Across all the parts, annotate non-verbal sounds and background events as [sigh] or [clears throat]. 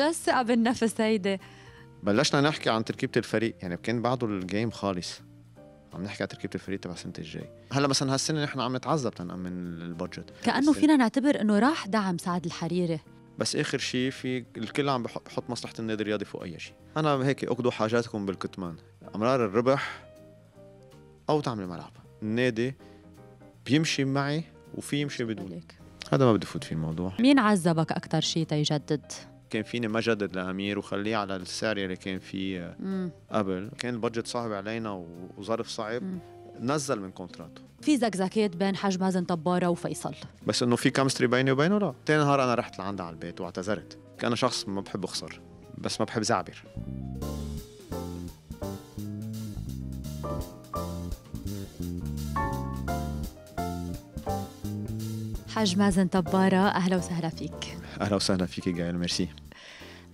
شو الثقة بالنفس هيدي؟ بلشنا نحكي عن تركيبة الفريق يعني كان بعده الجيم خالص عم نحكي عن تركيبة الفريق تبع السنة الجاي هلا مثلا هالسنة نحن عم نتعذب من البادجت كأنه فينا نعتبر انه راح دعم سعد الحريري بس اخر شيء في الكل عم بحط مصلحه النادي الرياضي فوق اي شيء انا هيك اقضوا حاجاتكم بالكتمان امرار الربح او تعمل ملعب النادي بيمشي معي وفي يمشي بدوني هذا ما بدي فوت فيه الموضوع مين عذبك اكثر شيء تيجدد كان فيني ما جدد لامير وخليه على السعر اللي كان فيه قبل كان البادجت صعب علينا وظرف صعب مم. نزل من كونتراتو في زكزكات بين حاج مازن طباره وفيصل بس انه في كمستري بيني وبينه لا تاني نهار انا رحت لعندها على البيت واعتذرت انا شخص ما بحب اخسر بس ما بحب زعبر حاج مازن طبارة أهلا وسهلا فيك أهلا وسهلا فيك جايل ميرسي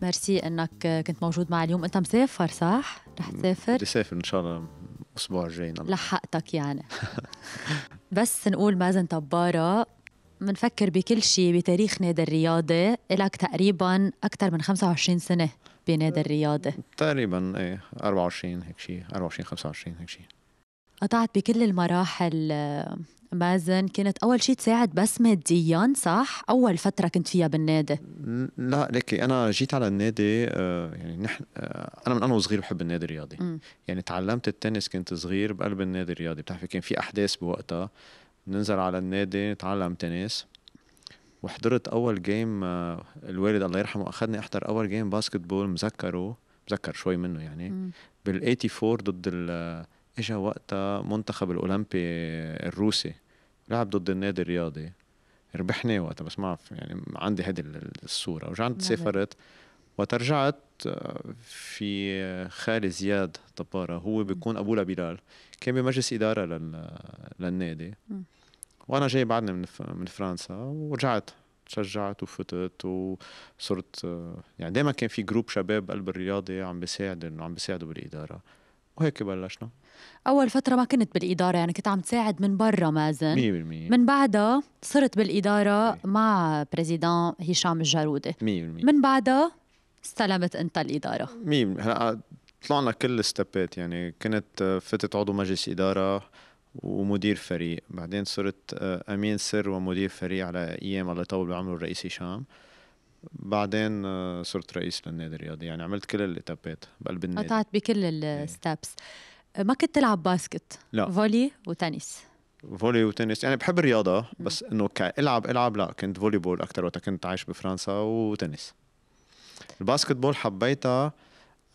ميرسي انك كنت موجود معي اليوم انت مسافر صح رح تسافر بدي سافر ان شاء الله الاسبوع الجاي لحقتك يعني [laughs] بس نقول مازن طباره بنفكر بكل شيء بتاريخ نادي الرياضة لك تقريبا أكثر من 25 سنة بنادي أه، الرياضة تقريبا ايه 24 هيك شيء 24 25 هيك شيء قطعت بكل المراحل مازن كنت أول شيء تساعد بس ماديا صح؟ أول فترة كنت فيها بالنادي لا ليكي أنا جيت على النادي آه، يعني نحن آه، أنا من أنا وصغير بحب النادي الرياضي م. يعني تعلمت التنس كنت صغير بقلب النادي الرياضي بتعرفي كان في أحداث بوقتها ننزل على النادي نتعلم تنس وحضرت أول جيم آه، الوالد الله يرحمه أخذني أحضر أول جيم باسكت بول مذكره مذكر شوي منه يعني بال 84 ضد ال اجى وقتها منتخب الاولمبي الروسي لعب ضد النادي الرياضي ربحنا وقتها بس ما يعني عندي هذه الصوره ورجعت نعم. سافرت وترجعت في خالي زياد طبارة هو بيكون أبوه لبلال كان بمجلس إدارة لل... للنادي وأنا جاي بعدني من من فرنسا ورجعت تشجعت وفتت وصرت يعني دائما كان في جروب شباب قلب الرياضي عم بيساعد عم بيساعدوا بالإدارة وهيك بلشنا اول فتره ما كنت بالاداره يعني كنت عم تساعد من برا مازن 100% من بعدها صرت بالاداره مع بريزيدان هشام الجارودي 100% من بعدها استلمت انت الاداره 100% هلا طلعنا كل الستبات يعني كنت آه، فتت عضو مجلس اداره ومدير فريق بعدين صرت آه، امين سر ومدير فريق على ايام الله يطول بعمره الرئيس هشام بعدين آه، صرت رئيس للنادي الرياضي يعني عملت كل الاتابات بقلب النادي قطعت بكل الستابس إيه. ما كنت تلعب باسكت لا فولي وتنس فولي وتنس يعني بحب الرياضه بس انه كالعب العب لا كنت فولي بول اكثر وقت كنت عايش بفرنسا وتنس الباسكت بول حبيتها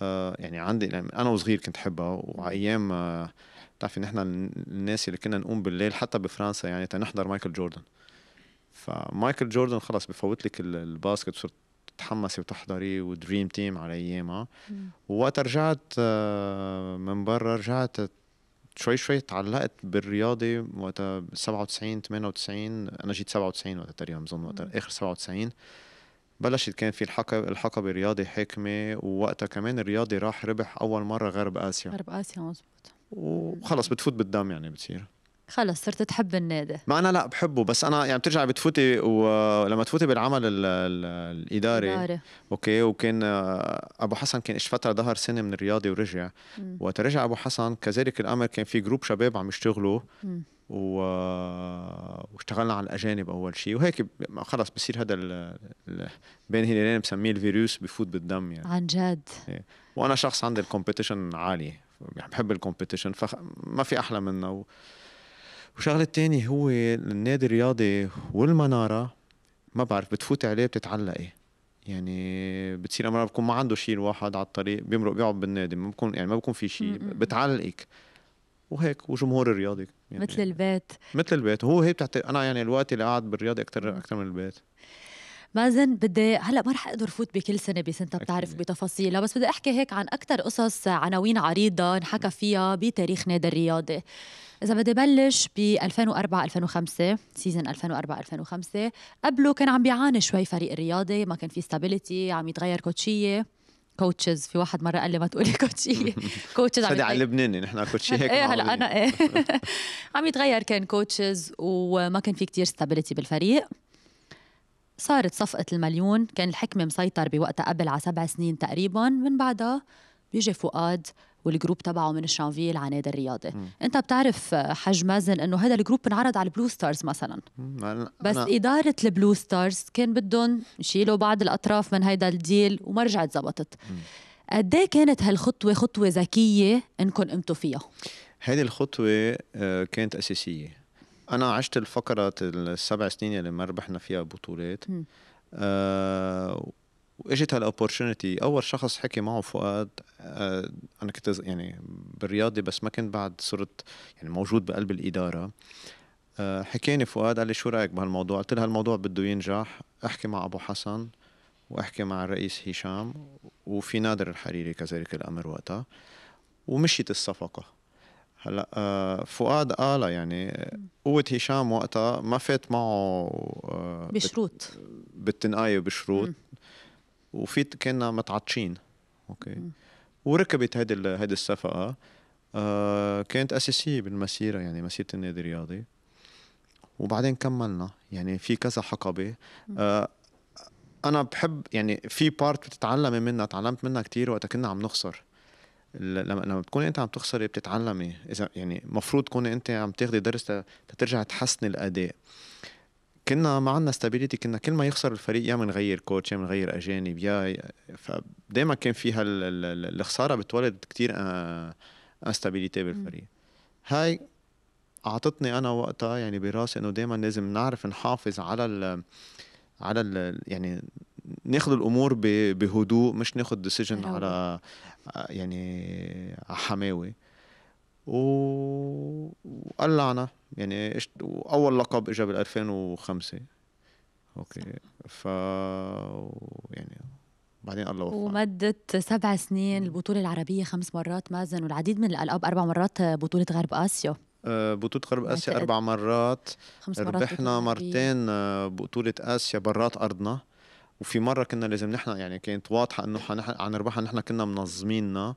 آه، يعني عندي يعني انا وصغير كنت احبها وايام بتعرفي آه، نحن الناس اللي كنا نقوم بالليل حتى بفرنسا يعني تنحضر مايكل جوردن فمايكل جوردن خلص بفوت لك الباسكت صرت تتحمسي وتحضري ودريم تيم على ايامها ووقت رجعت آه، من برا رجعت آه، شوي شوي تعلقت بالرياضه وقتها 97 98 انا جيت 97 وقتها تقريبا بظن وقتها اخر 97 بلشت كان في الحقبه الحقبه رياضي حاكمه ووقتها كمان الرياضي راح ربح اول مره غرب اسيا غرب اسيا مزبوط وخلص بتفوت بالدم يعني بتصير خلص صرت تحب النادي ما انا لا بحبه بس انا يعني بترجعي بتفوتي ولما تفوتي بالعمل الـ الـ الاداري إداري. اوكي وكان آه، ابو حسن كان ايش فتره ظهر سنه من الرياضي ورجع وقت رجع ابو حسن كذلك الامر كان في جروب شباب عم يشتغلوا و... واشتغلنا على الاجانب اول شيء وهيك خلص بصير هذا ال... ال... بين هلالين بسميه الفيروس بفوت بالدم يعني عن جد إيه. وانا شخص عندي الكومبيتيشن عالي يعني بحب الكومبيتيشن فما في احلى منه و... وشغله الثانيه هو النادي الرياضي والمناره ما بعرف بتفوتي عليه بتتعلقي إيه. يعني بتصير امرار بكون ما عنده شيء الواحد على الطريق بيمرق بيقعد بالنادي ما بكون يعني ما بكون في شيء بتعلقك وهيك وجمهور الرياضي يعني مثل البيت مثل البيت هو هي بتعت... انا يعني الوقت اللي قاعد بالرياضي اكثر اكثر من البيت مازن بدي هلا ما رح اقدر فوت بكل سنه بسنتها بتعرف بتفاصيلها بس بدي احكي هيك عن اكثر قصص عناوين عريضه انحكى فيها بتاريخ نادي الرياضي اذا بدي بلش ب 2004 2005 سيزون 2004 2005 قبله كان عم بيعاني شوي فريق الرياضي ما كان في ستابيليتي عم يتغير كوتشيه كوتشز في واحد مره قال لي ما تقولي كوتشي كوتشز [laughs] عم على اللبناني نحن كوتشي هيك [laughs] ايه هلا انا ايه [laughs] عم يتغير كان كوتشز وما كان في كتير ستابيليتي بالفريق صارت صفقة المليون كان الحكمة مسيطر بوقتها قبل على سبع سنين تقريبا من بعدها بيجي فؤاد والجروب تبعه من الشانفيل على نادي الرياضي مم. انت بتعرف حج مازن انه هذا الجروب انعرض على البلو ستارز مثلا بس أنا... اداره البلو ستارز كان بدهم يشيلوا بعض الاطراف من هيدا الديل وما رجعت زبطت قد إيه كانت هالخطوه خطوه ذكيه انكم قمتوا فيها هذه الخطوه آه، كانت اساسيه انا عشت الفقرة السبع سنين اللي ما ربحنا فيها بطولات واجت آه، هالاوبورتونيتي اول شخص حكي معه فؤاد آه، انا كنت يعني بالرياضي بس ما كنت بعد صرت يعني موجود بقلب الاداره آه، حكيني فؤاد قال لي شو رايك بهالموضوع قلت له هالموضوع بده ينجح احكي مع ابو حسن واحكي مع الرئيس هشام وفي نادر الحريري كذلك الامر وقتها ومشيت الصفقه هلا آه، فؤاد قال يعني قوة هشام وقتها ما فات معه آه، بشروط بالتنقاية بشروط وفي كنا متعطشين اوكي وركبت هيدي هيدي الصفقة آه، كانت أساسية بالمسيرة يعني مسيرة النادي الرياضي وبعدين كملنا يعني في كذا حقبة أنا بحب يعني في بارت بتتعلمي منها تعلمت منها كتير وقتها كنا عم نخسر لما لما بتكوني انت عم تخسري بتتعلمي اذا يعني المفروض تكوني انت عم تاخذي درس تترجع تحسني الاداء كنا ما عندنا ستابيليتي كنا كل ما يخسر الفريق يا بنغير كوتش يا بنغير اجانب يا فدائما كان فيها الخساره بتولد كثير استابيليتي آه، بالفريق هاي اعطتني انا وقتها يعني براسي انه دائما لازم نعرف نحافظ على الـ على الـ يعني ناخذ الامور بهدوء مش ناخذ ديسيجن على يعني عحماوي حماوي و... وقلعنا يعني اشت... لقب اجى بال 2005 اوكي ف يعني بعدين الله وفقنا ومدت سبع سنين البطولة العربية خمس مرات مازن والعديد من الألقاب أربع مرات بطولة غرب آسيا آه، بطولة غرب آسيا أربع مرات خمس مرات ربحنا مرتين آه، بطولة آسيا برات أرضنا وفي مره كنا لازم نحن يعني كانت واضحه انه حنربحها نحن كنا منظمينها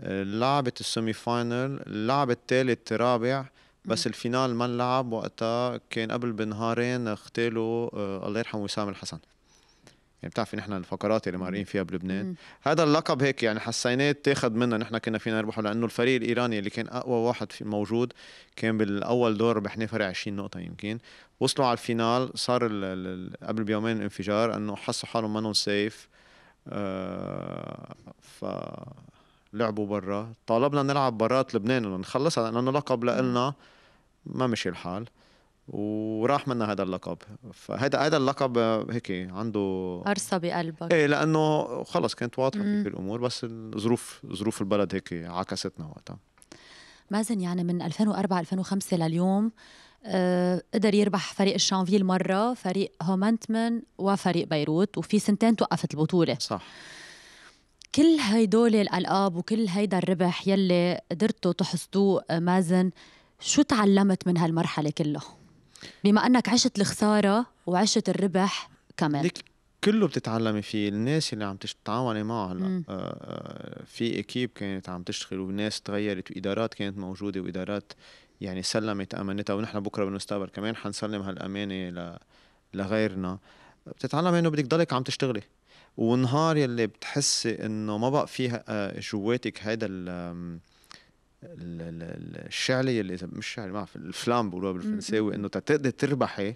لعبت السيمي فاينل لعبت ثالث رابع بس الفينال ما انلعب وقتها كان قبل بنهارين اغتالوا آه الله يرحمه وسام الحسن يعني بتعرفي نحن الفقرات اللي مارقين فيها بلبنان هذا اللقب هيك يعني حسيناه تاخذ منا نحن كنا فينا نربحه لانه الفريق الايراني اللي كان اقوى واحد في موجود كان بالاول دور ربحناه فرق 20 نقطه يمكن وصلوا على الفينال صار ال ال قبل بيومين الانفجار انه حسوا حالهم منهم سيف آه، ف لعبوا برا طالبنا نلعب برات لبنان ونخلصها لانه لقب لنا ما مشي الحال وراح منا هذا اللقب فهذا هذا اللقب هيك عنده قرصه بقلبك ايه لانه خلص كانت واضحه كيف الامور بس الظروف ظروف البلد هيك عكستنا وقتها مازن يعني من 2004 2005 لليوم آه، قدر يربح فريق الشانفيل مره فريق هومنتمن وفريق بيروت وفي سنتين توقفت البطوله صح كل هيدول الالقاب وكل هيدا الربح يلي قدرتوا تحصدوه آه، مازن شو تعلمت من هالمرحله كلها بما انك عشت الخساره وعشت الربح كمان ليك كله بتتعلمي فيه الناس اللي عم تتعاوني معه هلا آه، في اكيب كانت عم تشتغل وناس تغيرت وادارات كانت موجوده وادارات يعني سلمت امانتها ونحن بكره بالمستقبل كمان حنسلم هالامانه ل... لغيرنا بتتعلم انه بدك تضلك عم تشتغلي والنهار يلي بتحسي انه ما بقى فيها آه، جواتك هذا الشعله يلي اذا مش شعله ما بعرف الفلام بقولوها بالفرنساوي انه تقدري تربحي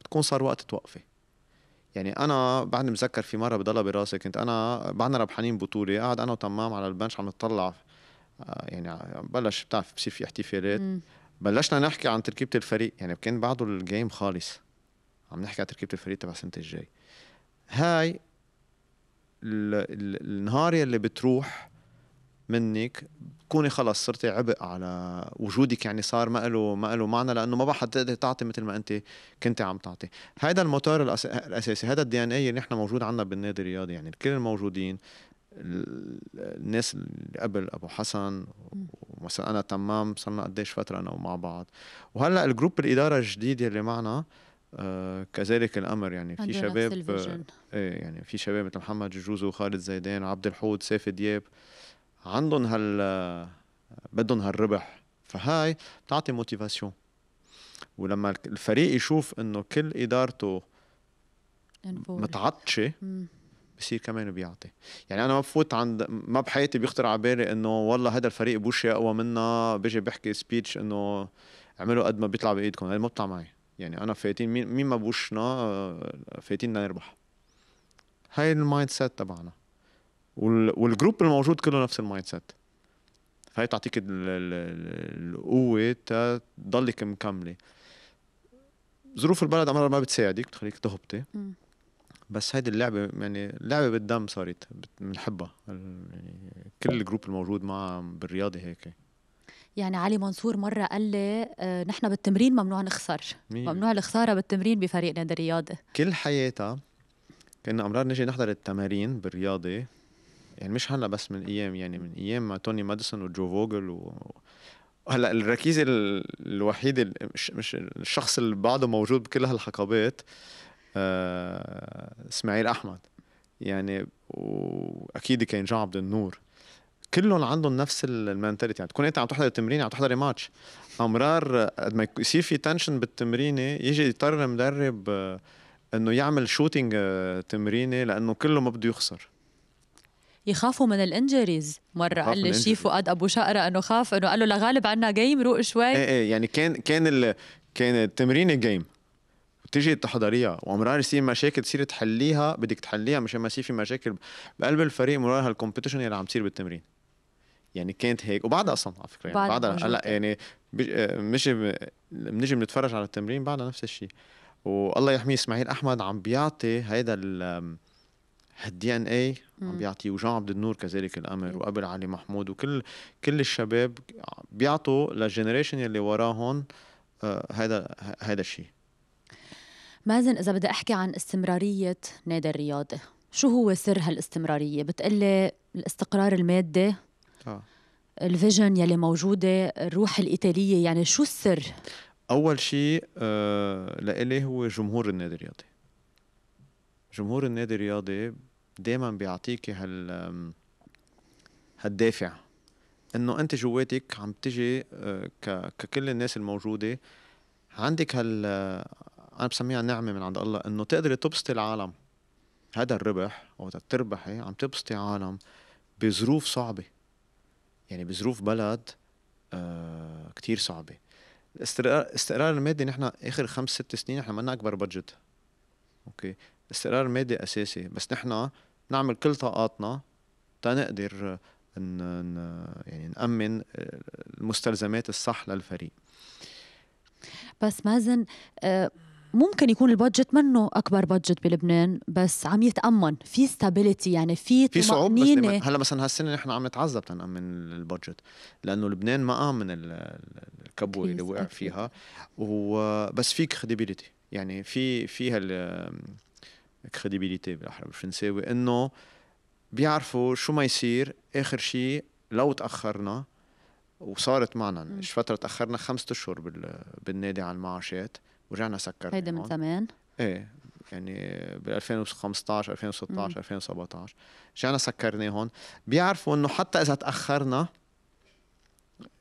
بتكون صار وقت توقفي يعني انا بعدني مذكر في مره بضلها براسي كنت انا بعدنا ربحانين بطوله قاعد انا وتمام على البنش عم نطلع آه، يعني آه، بلش بتعرف بصير في احتفالات بلشنا نحكي عن تركيبه الفريق يعني كان بعده الجيم خالص عم نحكي عن تركيبه الفريق تبع السنه الجاي هاي النهار يلي بتروح منك بتكوني خلص صرتي عبء على وجودك يعني صار ما له ما له معنى لانه ما بقى تقدر تعطي مثل ما انت كنت عم تعطي هذا الموتور الاساسي هذا الدي ان اي اللي نحن موجود عندنا بالنادي الرياضي يعني الكل الموجودين الناس اللي قبل ابو حسن ومثلا انا تمام صرنا قديش فتره انا ومع بعض وهلا الجروب الاداره الجديد اللي معنا آه كذلك الامر يعني في شباب آه، ايه يعني في شباب مثل محمد جوزو وخالد زيدان عبد الحود سيف دياب عندهم هال بدهم هالربح فهاي بتعطي موتيفاسيون ولما الفريق يشوف انه كل ادارته متعطشه بصير كمان بيعطي يعني انا ما بفوت عند ما بحياتي بيخطر على بالي انه والله هذا الفريق بوشي اقوى منا بيجي بحكي سبيتش انه اعملوا قد ما بيطلع بايدكم هذا ما بيطلع معي يعني انا فايتين مين مين ما بوشنا فايتين نربح هاي المايند سيت تبعنا والجروب الموجود كله نفس المايند سيت هاي تعطيك القوه تضلك مكمله ظروف البلد عمرها ما بتساعدك بتخليك تهبطي بس هيدي اللعبه يعني اللعبه بالدم صارت بنحبها يعني كل الجروب الموجود معها بالرياضه هيك يعني علي منصور مرة قال لي آه، نحن بالتمرين ممنوع نخسر مين. ممنوع الخسارة بالتمرين بفريق نادي الرياضة كل حياتها كنا أمرار نجي نحضر التمارين بالرياضة يعني مش هلا بس من أيام يعني من أيام ما توني ماديسون وجو فوجل و... هلا الركيزة الوحيدة مش الشخص اللي بعده موجود بكل هالحقبات آه، اسماعيل احمد يعني واكيد كان عبد النور كلهم عندهم نفس المنتاليتي يعني تكون انت عم تحضر التمرين عم تحضري ماتش امرار قد ما يصير في تنشن بالتمرينه يجي يضطر المدرب آه، انه يعمل شوتينج آه، تمرينه لانه كله ما بده يخسر يخافوا من الانجريز مره قال لي شي فؤاد ابو شقره انه خاف انه قال له لغالب عنا جيم روق شوي ايه ايه يعني كان كان ال... كان التمرين جيم وبتيجي تحضريها ومرار يصير مشاكل تصير تحليها بدك تحليها مشان ما يصير في مشاكل بقلب الفريق مرار هالكومبيتيشن اللي عم تصير بالتمرين يعني كانت هيك وبعدها اصلا على فكره يعني بعدها هلا يعني آه، مش بنجي بنتفرج على التمرين بعدها نفس الشيء والله يحميه اسماعيل احمد عم بيعطي هيدا الدي ان اي عم بيعطي وجان عبد النور كذلك الامر وقبل علي محمود وكل كل الشباب بيعطوا للجنريشن اللي وراهم هذا آه، هذا الشيء مازن إذا بدي أحكي عن استمرارية نادي الرياضة شو هو سر هالاستمرارية؟ بتقلي الاستقرار المادي آه. الفيجن يلي موجودة الروح الإيطالية يعني شو السر؟ أول شيء آه لإلي هو جمهور النادي الرياضي جمهور النادي الرياضي دائما بيعطيك هال هالدافع انه انت جواتك عم تجي آه، ككل الناس الموجوده عندك هال انا بسميها نعمه من عند الله انه تقدري تبسطي العالم هذا الربح او تربحي عم تبسطي عالم بظروف صعبه يعني بظروف بلد آه كتير صعبه الاستقرار استقرار المادي نحن اخر خمس ست سنين نحن مانا اكبر بادجت اوكي الاستقرار المادي اساسي بس نحن نعمل كل طاقاتنا تنقدر ان يعني نامن المستلزمات الصح للفريق بس مازن آه ممكن يكون البادجت منه اكبر بادجت بلبنان بس عم يتامن في ستابيليتي يعني في في صعوبه هلا مثلا هالسنه نحن عم نتعذب تنامن البادجت لانه لبنان ما امن الكبوه اللي وقع فيها وبس في كريديبيليتي يعني في في هال كريديبيليتي بالاحرى بالفرنساوي انه بيعرفوا شو ما يصير اخر شيء لو تاخرنا وصارت معنا مش فتره تاخرنا خمسة اشهر بالنادي على المعاشات ورجعنا سكرنا هيدا من زمان؟ ايه يعني بال 2015 2016 2017 رجعنا سكرناهم بيعرفوا انه حتى اذا تاخرنا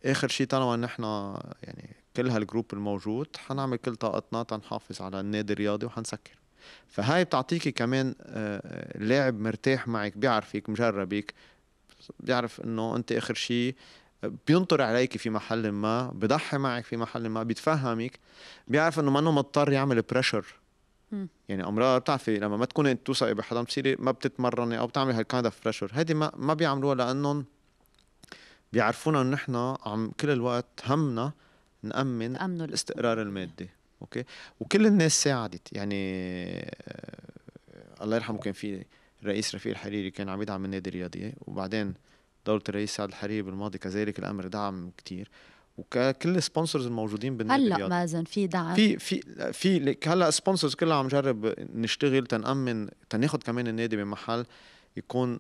اخر شيء طالما نحن يعني كل هالجروب الموجود حنعمل كل طاقتنا تنحافظ على النادي الرياضي وحنسكر فهاي بتعطيكي كمان آه، آه، لاعب مرتاح معك بيعرفك مجربك بيعرف انه انت اخر شيء بينطر عليك في محل ما بضحي معك في محل ما بيتفهمك بيعرف انه منه مضطر يعمل بريشر يعني امرار بتعرفي لما ما تكوني توثقي بحدا بتصيري ما بتتمرني او بتعملي هالكايند اوف بريشر هيدي ما ما بيعملوها لانهم بيعرفونا انه نحن عم كل الوقت همنا نامن الاستقرار المادي اوكي وكل الناس ساعدت يعني آه، الله يرحمه كان في رئيس رفيق الحريري كان عم يدعم النادي الرياضي وبعدين دولة الرئيس سعد الحريري بالماضي كذلك الأمر دعم كتير وكل السبونسرز الموجودين بالنادي هلا مازن في دعم في في في هلا سبونسرز كلها عم نجرب نشتغل تنأمن تناخد كمان النادي بمحل يكون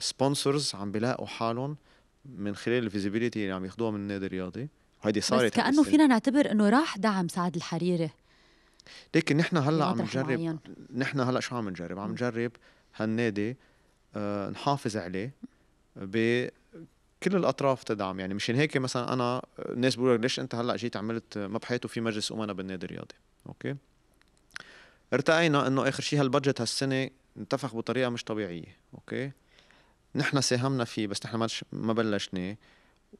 سبونسرز آه، آه، عم بيلاقوا حالهم من خلال الفيزيبيليتي اللي عم ياخذوها من النادي الرياضي وهيدي صارت بس كانه فينا نعتبر انه راح دعم سعد الحريري لكن نحن هلا عم نجرب نحن هلا شو عم نجرب؟ عم نجرب هالنادي آه، نحافظ عليه كل الاطراف تدعم يعني مشان هيك مثلا انا الناس بيقولوا ليش انت هلا جيت عملت مبحث وفي مجلس امنا بالنادي الرياضي اوكي ارتقينا انه اخر شيء هالبادجت هالسنه انتفخ بطريقه مش طبيعيه اوكي نحن ساهمنا فيه بس نحن ما بلشناه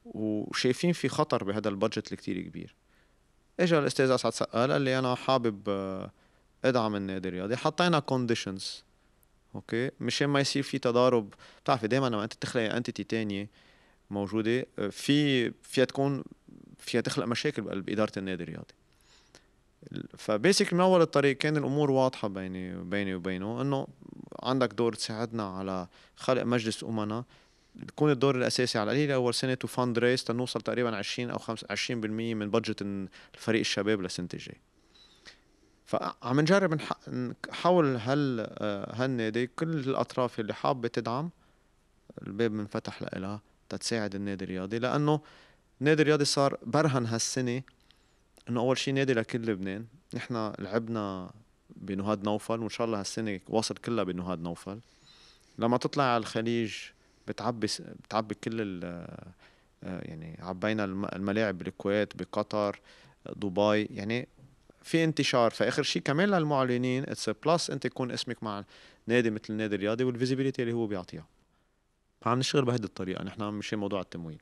وشايفين في خطر بهذا البادجت اللي كتير كبير اجى الاستاذ اسعد سقال قال لي انا حابب آه، ادعم النادي الرياضي حطينا كونديشنز اوكي مشان ما يصير في تضارب بتعرفي دائما لما انت تخلق انتيتي تانية موجوده آه، في فيها تكون فيها تخلق مشاكل باداره النادي الرياضي فبيسك من اول الطريق كان الامور واضحه بيني بيني وبينه انه عندك دور تساعدنا على خلق مجلس امنا يكون الدور الاساسي على القليل اول سنه تو فاند ريس تنوصل تقريبا 20 او 25% من بادجت الفريق الشباب للسنه الجايه فعم نجرب نحاول هال هالنادي كل الاطراف اللي حابه تدعم الباب منفتح لها تتساعد النادي الرياضي لانه النادي الرياضي صار برهن هالسنه انه اول شيء نادي لكل لبنان نحن لعبنا بنهاد نوفل وان شاء الله هالسنه واصل كلها بنهاد نوفل لما تطلع على الخليج بتعبي بتعبي كل ال يعني عبينا الملاعب بالكويت بقطر دبي يعني في انتشار فاخر شيء كمان للمعلنين اتس بلس انت يكون اسمك مع نادي مثل النادي الرياضي والفيزيبيليتي اللي هو بيعطيها فعم نشتغل بهذه الطريقه نحن مش موضوع التمويل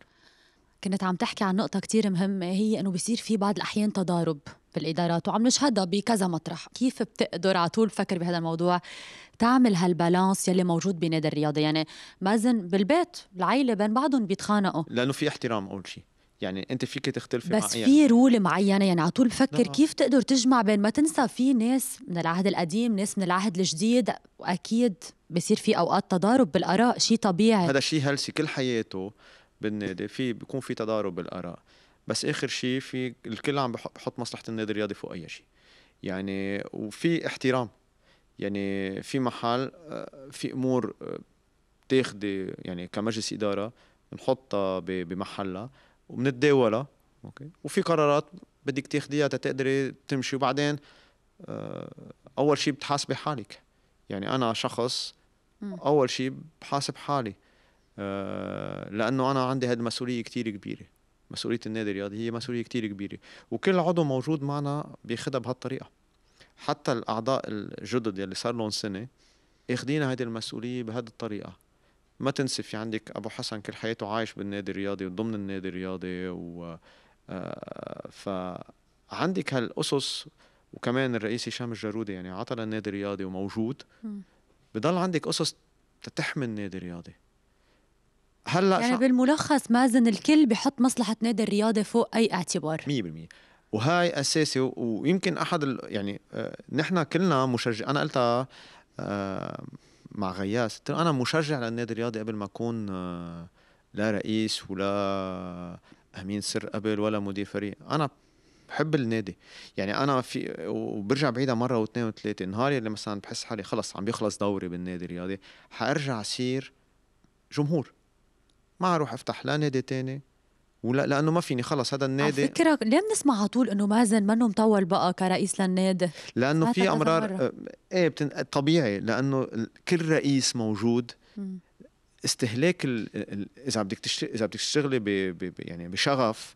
كنت عم تحكي عن نقطة كتير مهمة هي إنه بيصير في بعض الأحيان تضارب بالإدارات وعم نشهدها بكذا مطرح كيف بتقدر على طول فكر بهذا الموضوع تعمل هالبالانس يلي موجود بنادي الرياضة يعني مازن بالبيت العيله بين بعضهم بيتخانقوا لأنه في احترام أول شيء يعني انت فيك تختلفي بس في يعني. رول معينه يعني على طول بفكر نعم. كيف تقدر تجمع بين ما تنسى في ناس من العهد القديم ناس من العهد الجديد واكيد بصير في اوقات تضارب بالاراء شيء طبيعي هذا شيء هلسي كل حياته بالنادي في بيكون في تضارب بالاراء بس اخر شيء في الكل عم بحط مصلحه النادي الرياضي فوق اي شيء يعني وفي احترام يعني في محل آه، في امور آه، تاخذي يعني كمجلس اداره نحطها بمحلها وبنتداولها اوكي وفي قرارات بدك تاخديها تقدري تمشي وبعدين آه، اول شيء بتحاسبي حالك يعني انا شخص اول شيء بحاسب حالي آه، لانه انا عندي هذه المسؤوليه كثير كبيره مسؤوليه النادي الرياضي هي مسؤوليه كثير كبيره وكل عضو موجود معنا بياخدها بهالطريقه حتى الاعضاء الجدد يلي صار لهم سنه اخذين هذه المسؤوليه بهذه الطريقه ما تنسي في عندك ابو حسن كل حياته عايش بالنادي الرياضي وضمن النادي الرياضي و آه، فعندك هالاسس وكمان الرئيس هشام الجارودي يعني عطى للنادي الرياضي وموجود بضل عندك قصص تحمي النادي الرياضي هلا يعني شع... بالملخص مازن الكل بحط مصلحه نادي الرياضه فوق اي اعتبار 100% وهاي اساسي و... ويمكن احد ال... يعني آه... نحن كلنا مشجع انا قلتها آه... مع غياس قلت له انا مشجع للنادي الرياضي قبل ما اكون آه، لا رئيس ولا امين سر قبل ولا مدير فريق انا بحب النادي يعني انا في وبرجع بعيدها مره واثنين وثلاثه نهار اللي مثلا بحس حالي خلص عم بيخلص دوري بالنادي الرياضي حارجع اصير جمهور ما اروح افتح لا نادي تاني ولا لانه ما فيني خلص هذا النادي على فكره ليه بنسمع على طول انه مازن منه مطول بقى كرئيس للنادي لانه في امرار آه، ايه بتن... طبيعي لانه كل رئيس موجود م. استهلاك ال... ال... اذا بدك تشت... اذا بدك تشتغلي ب... ب... يعني بشغف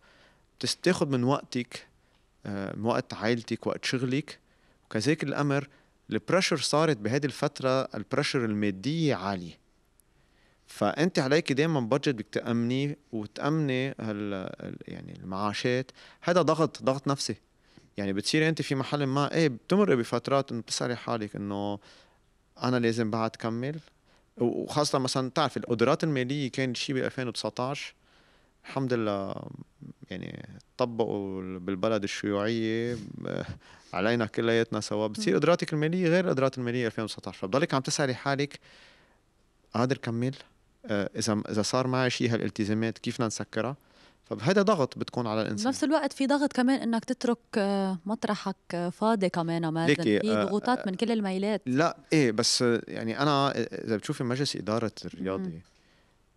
بتاخذ من وقتك آه، من وقت عائلتك وقت شغلك وكذلك الامر البريشر صارت بهذه الفتره البريشر الماديه عاليه فانت عليك دائما بادجت بدك تامني وتامني هال يعني المعاشات هذا ضغط ضغط نفسي يعني بتصيري انت في محل ما ايه بتمر بفترات انه بتسالي حالك انه انا لازم بعد كمل وخاصه مثلا بتعرفي القدرات الماليه كان شيء ب 2019 الحمد لله يعني طبقوا بالبلد الشيوعيه [laughs] علينا كلياتنا سوا بتصير قدراتك الماليه غير قدرات الماليه 2019 فبضلك عم تسالي حالك قادر كمل آه، اذا اذا صار معي شيء هالالتزامات كيف بدنا نسكرها فهذا ضغط بتكون على الانسان بنفس الوقت في ضغط كمان انك تترك آه، مطرحك آه، فاضي كمان ما في ضغوطات من كل الميلات لا ايه بس يعني انا اذا بتشوفي مجلس اداره الرياضي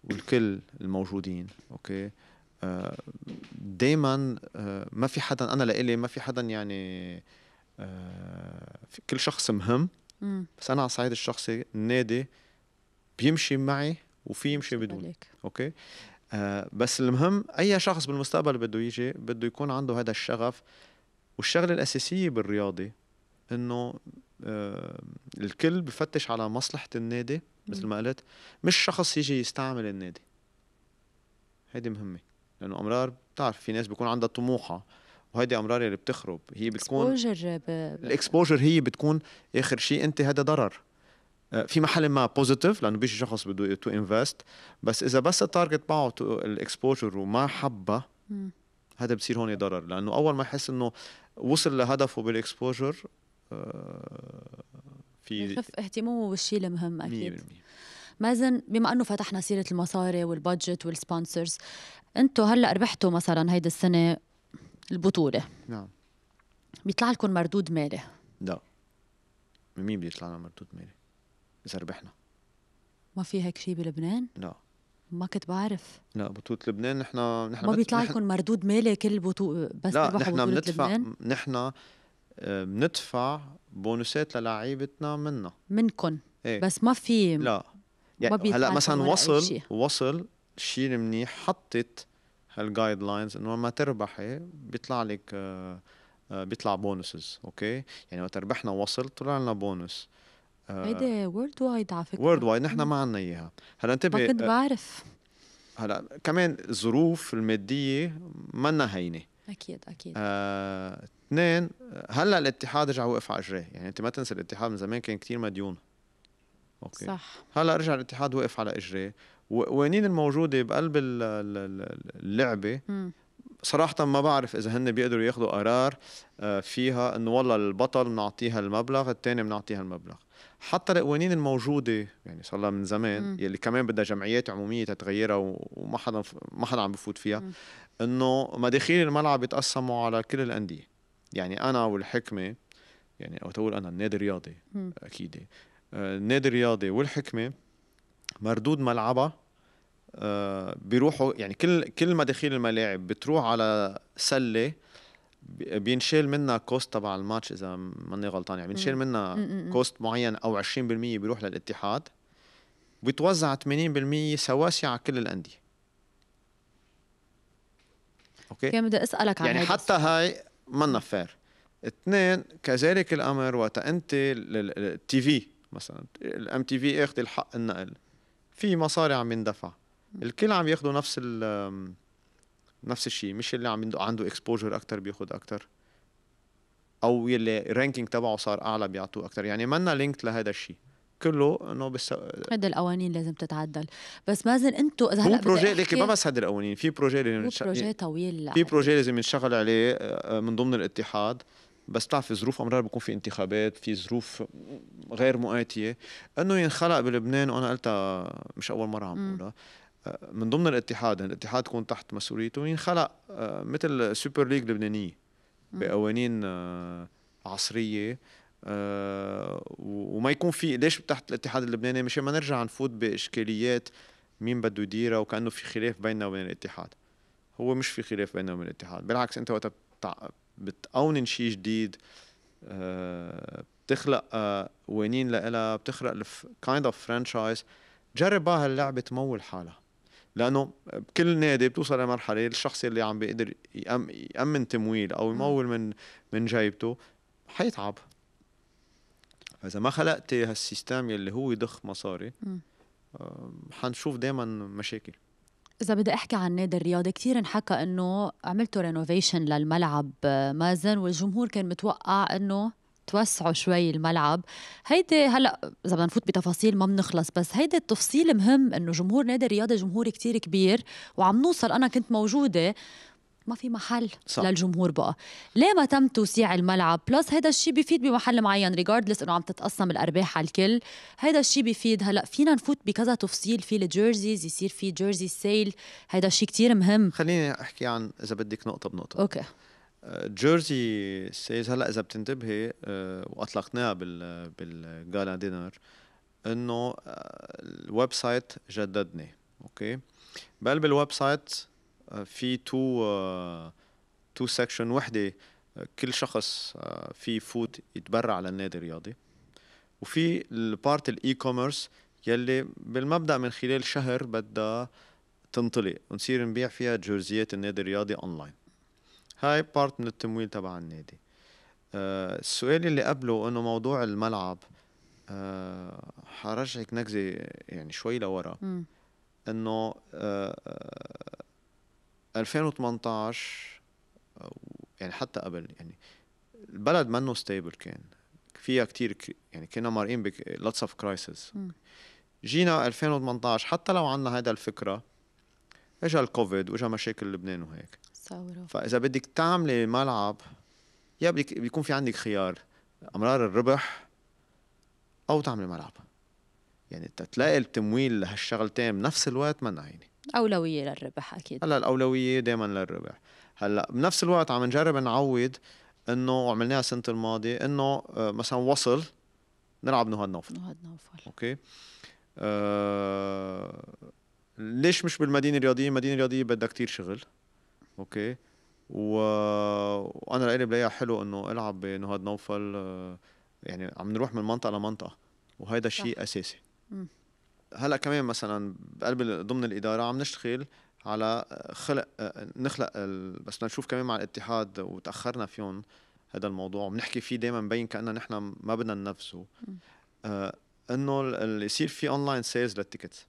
والكل الموجودين اوكي دائما ما في حدا انا لإلي ما في حدا يعني في كل شخص مهم بس انا على الصعيد الشخصي النادي بيمشي معي وفي يمشي بدون اوكي آه بس المهم اي شخص بالمستقبل بده يجي بده يكون عنده هذا الشغف والشغله الاساسيه بالرياضه انه آه الكل بفتش على مصلحه النادي مثل ما قلت مش شخص يجي يستعمل النادي هيدي مهمه لانه امرار بتعرف في ناس بيكون عندها طموحها وهيدي امرار اللي بتخرب هي بتكون الاكسبوجر الاكسبوجر هي بتكون اخر شيء انت هذا ضرر آه، في محل ما بوزيتيف لانه بيجي شخص بده تو انفست بس اذا بس التارجت معه الاكسبوجر وما حبه هذا بصير هون ضرر لانه اول ما يحس انه وصل لهدفه بالاكسبوجر آه، في خف اهتمامه بالشيء المهم اكيد 100% مازن بما انه فتحنا سيره المصاري والبادجت والسبونسرز انتم هلا ربحتوا مثلا هيدي السنه البطوله نعم بيطلع لكم مردود مالي لا مين بيطلع لنا مردود مالي اذا ربحنا ما في هيك شيء بلبنان؟ لا ما كنت بعرف لا بطولة لبنان نحن نحن ما بيطلع لكم مردود مالي كل بطولة بس لا نحن بندفع نحن آه، بندفع بونسات للعيبتنا منا منكم ايه؟ بس ما في لا يعني هلا مثلا وصل وصل شيء منيح حطت هالجايد لاينز انه ما تربحي بيطلع لك آه، آه، بيطلع بونسز اوكي يعني وقت ربحنا وصل طلع لنا بونس هيدي وورلد وايد على فكره وورلد وايد نحن ما عندنا اياها هلا انتبه ما كنت آه، بعرف هلا كمان الظروف الماديه منا هينه اكيد اكيد آه، اثنين هلا الاتحاد رجع وقف على اجريه يعني انت ما تنسى الاتحاد من زمان كان كتير مديون اوكي صح هلا رجع الاتحاد وقف على اجريه وينين الموجوده بقلب اللعبه مم. صراحة ما بعرف إذا هن بيقدروا ياخذوا قرار آه، فيها إنه والله البطل بنعطيها المبلغ الثاني بنعطيها المبلغ حتى القوانين الموجودة يعني صار لها من زمان م. يلي كمان بدها جمعيات عمومية تتغيرها وما حدا ما حدا عم بفوت فيها إنه مداخيل الملعب يتقسموا على كل الأندية يعني أنا والحكمة يعني أو تقول أنا النادي الرياضي أكيد آه، النادي الرياضي والحكمة مردود ملعبها آه، بيروحوا يعني كل كل مداخيل الملاعب بتروح على سله بينشال منها كوست تبع الماتش اذا ماني غلطان يعني بينشال منها كوست معين او 20% بيروح للاتحاد بيتوزع 80% سواسي على كل الانديه اوكي كان بدي اسالك عن يعني حتى هاي منا فير اثنين كذلك الامر وقت انت التي في مثلا الام تي في اخذ الحق النقل في مصاري عم يندفع الكل عم ياخذوا نفس ال نفس الشيء مش اللي عم عنده اكسبوجر اكثر بياخذ اكثر او يلي الرانكينج تبعه صار اعلى بيعطوه اكثر يعني منا لينكد لهذا الشيء كله انه بس آه، هيدا القوانين لازم تتعدل بس مازن انتم اذا هلا بروجي ليك ما بس هيدا القوانين في بروجي لازم نتش... بروجي طويل في بروجي لازم نشتغل عليه آه، من ضمن الاتحاد بس بتعرفي ظروف امرار بيكون في انتخابات في ظروف غير مؤاتيه انه ينخلق بلبنان وانا قلتها مش اول مره عم بقولها آه، من ضمن الاتحاد يعني الاتحاد تكون تحت مسؤوليته ينخلق آه، مثل سوبر ليج لبنانيه بقوانين آه، عصريه وما يكون في ليش تحت الاتحاد اللبناني مشان ما نرجع نفوت باشكاليات مين بده يديرها وكانه في خلاف بيننا وبين الاتحاد هو مش في خلاف بيننا وبين الاتحاد بالعكس انت وقت بتقونن شيء جديد بتخلق قوانين لها بتخلق كايند اوف فرانشايز جرب هاللعبه تمول حالها لانه بكل نادي بتوصل لمرحله الشخص اللي عم بيقدر يامن تمويل او يمول من من جيبته حيتعب فاذا ما خلقتي هالسيستم يلي هو يضخ مصاري آه، حنشوف دائما مشاكل إذا بدي أحكي عن نادي الرياضي كثير انحكى إنه عملتوا رينوفيشن للملعب آه، مازن والجمهور كان متوقع إنه توسعوا شوي الملعب هيدي هلا اذا بدنا نفوت بتفاصيل ما بنخلص بس هيدي التفصيل مهم انه جمهور نادي الرياضه جمهور كتير كبير وعم نوصل انا كنت موجوده ما في محل صح. للجمهور بقى ليه ما تم توسيع الملعب بلس هذا الشيء بيفيد بمحل معين ريجاردلس انه عم تتقسم الارباح على الكل هذا الشيء بيفيد هلا فينا نفوت بكذا تفصيل في الجيرزيز يصير في جيرزي سيل هذا الشيء كتير مهم خليني احكي عن اذا بدك نقطه بنقطه اوكي جيرزي سيز هلا اذا بتنتبهي آه، واطلقناها بال بالجالا دينر انه آه، الويب سايت جددني اوكي بل بالويب سايت آه، في تو تو سكشن وحده كل شخص في فوت يتبرع للنادي الرياضي وفي البارت الاي كوميرس يلي بالمبدا من خلال شهر بدها تنطلق ونصير نبيع فيها جورزيات النادي الرياضي اونلاين هاي بارت من التمويل تبع النادي آه، السؤال اللي قبله انه موضوع الملعب آه، حرجعك نكزه يعني شوي لورا انه 2018 آه، يعني حتى قبل يعني البلد منه ستيبل كان فيها كتير يعني كنا مارقين ب lots اوف كرايسيس جينا 2018 حتى لو عندنا هيدا الفكره اجى الكوفيد واجى مشاكل لبنان وهيك ثوره فاذا بدك تعملي ملعب يا بدك بيكون في عندك خيار امرار الربح او تعملي ملعب يعني تلاقي التمويل لهالشغلتين بنفس الوقت ما عيني اولويه للربح اكيد هلا الاولويه دائما للربح هلا بنفس الوقت عم نجرب نعوض انه عملناها السنه الماضيه انه آه، مثلا وصل نلعب نهاد نوفل نهاد نوفل اوكي آه... ليش مش بالمدينه الرياضيه؟ المدينه الرياضيه بدها كتير شغل اوكي و... وانا لإلي بلاقيها حلو انه العب هاد نوفل آه، يعني عم نروح من منطقه لمنطقه وهذا الشيء اساسي هلا كمان مثلا بقلب ضمن الاداره عم نشتغل على آه، خلق آه، نخلق ال... بس نشوف كمان مع الاتحاد وتاخرنا فيهم هذا الموضوع وبنحكي فيه دائما مبين كاننا نحن ما بدنا ننفسه آه انه اللي يصير في اونلاين سيلز للتيكتس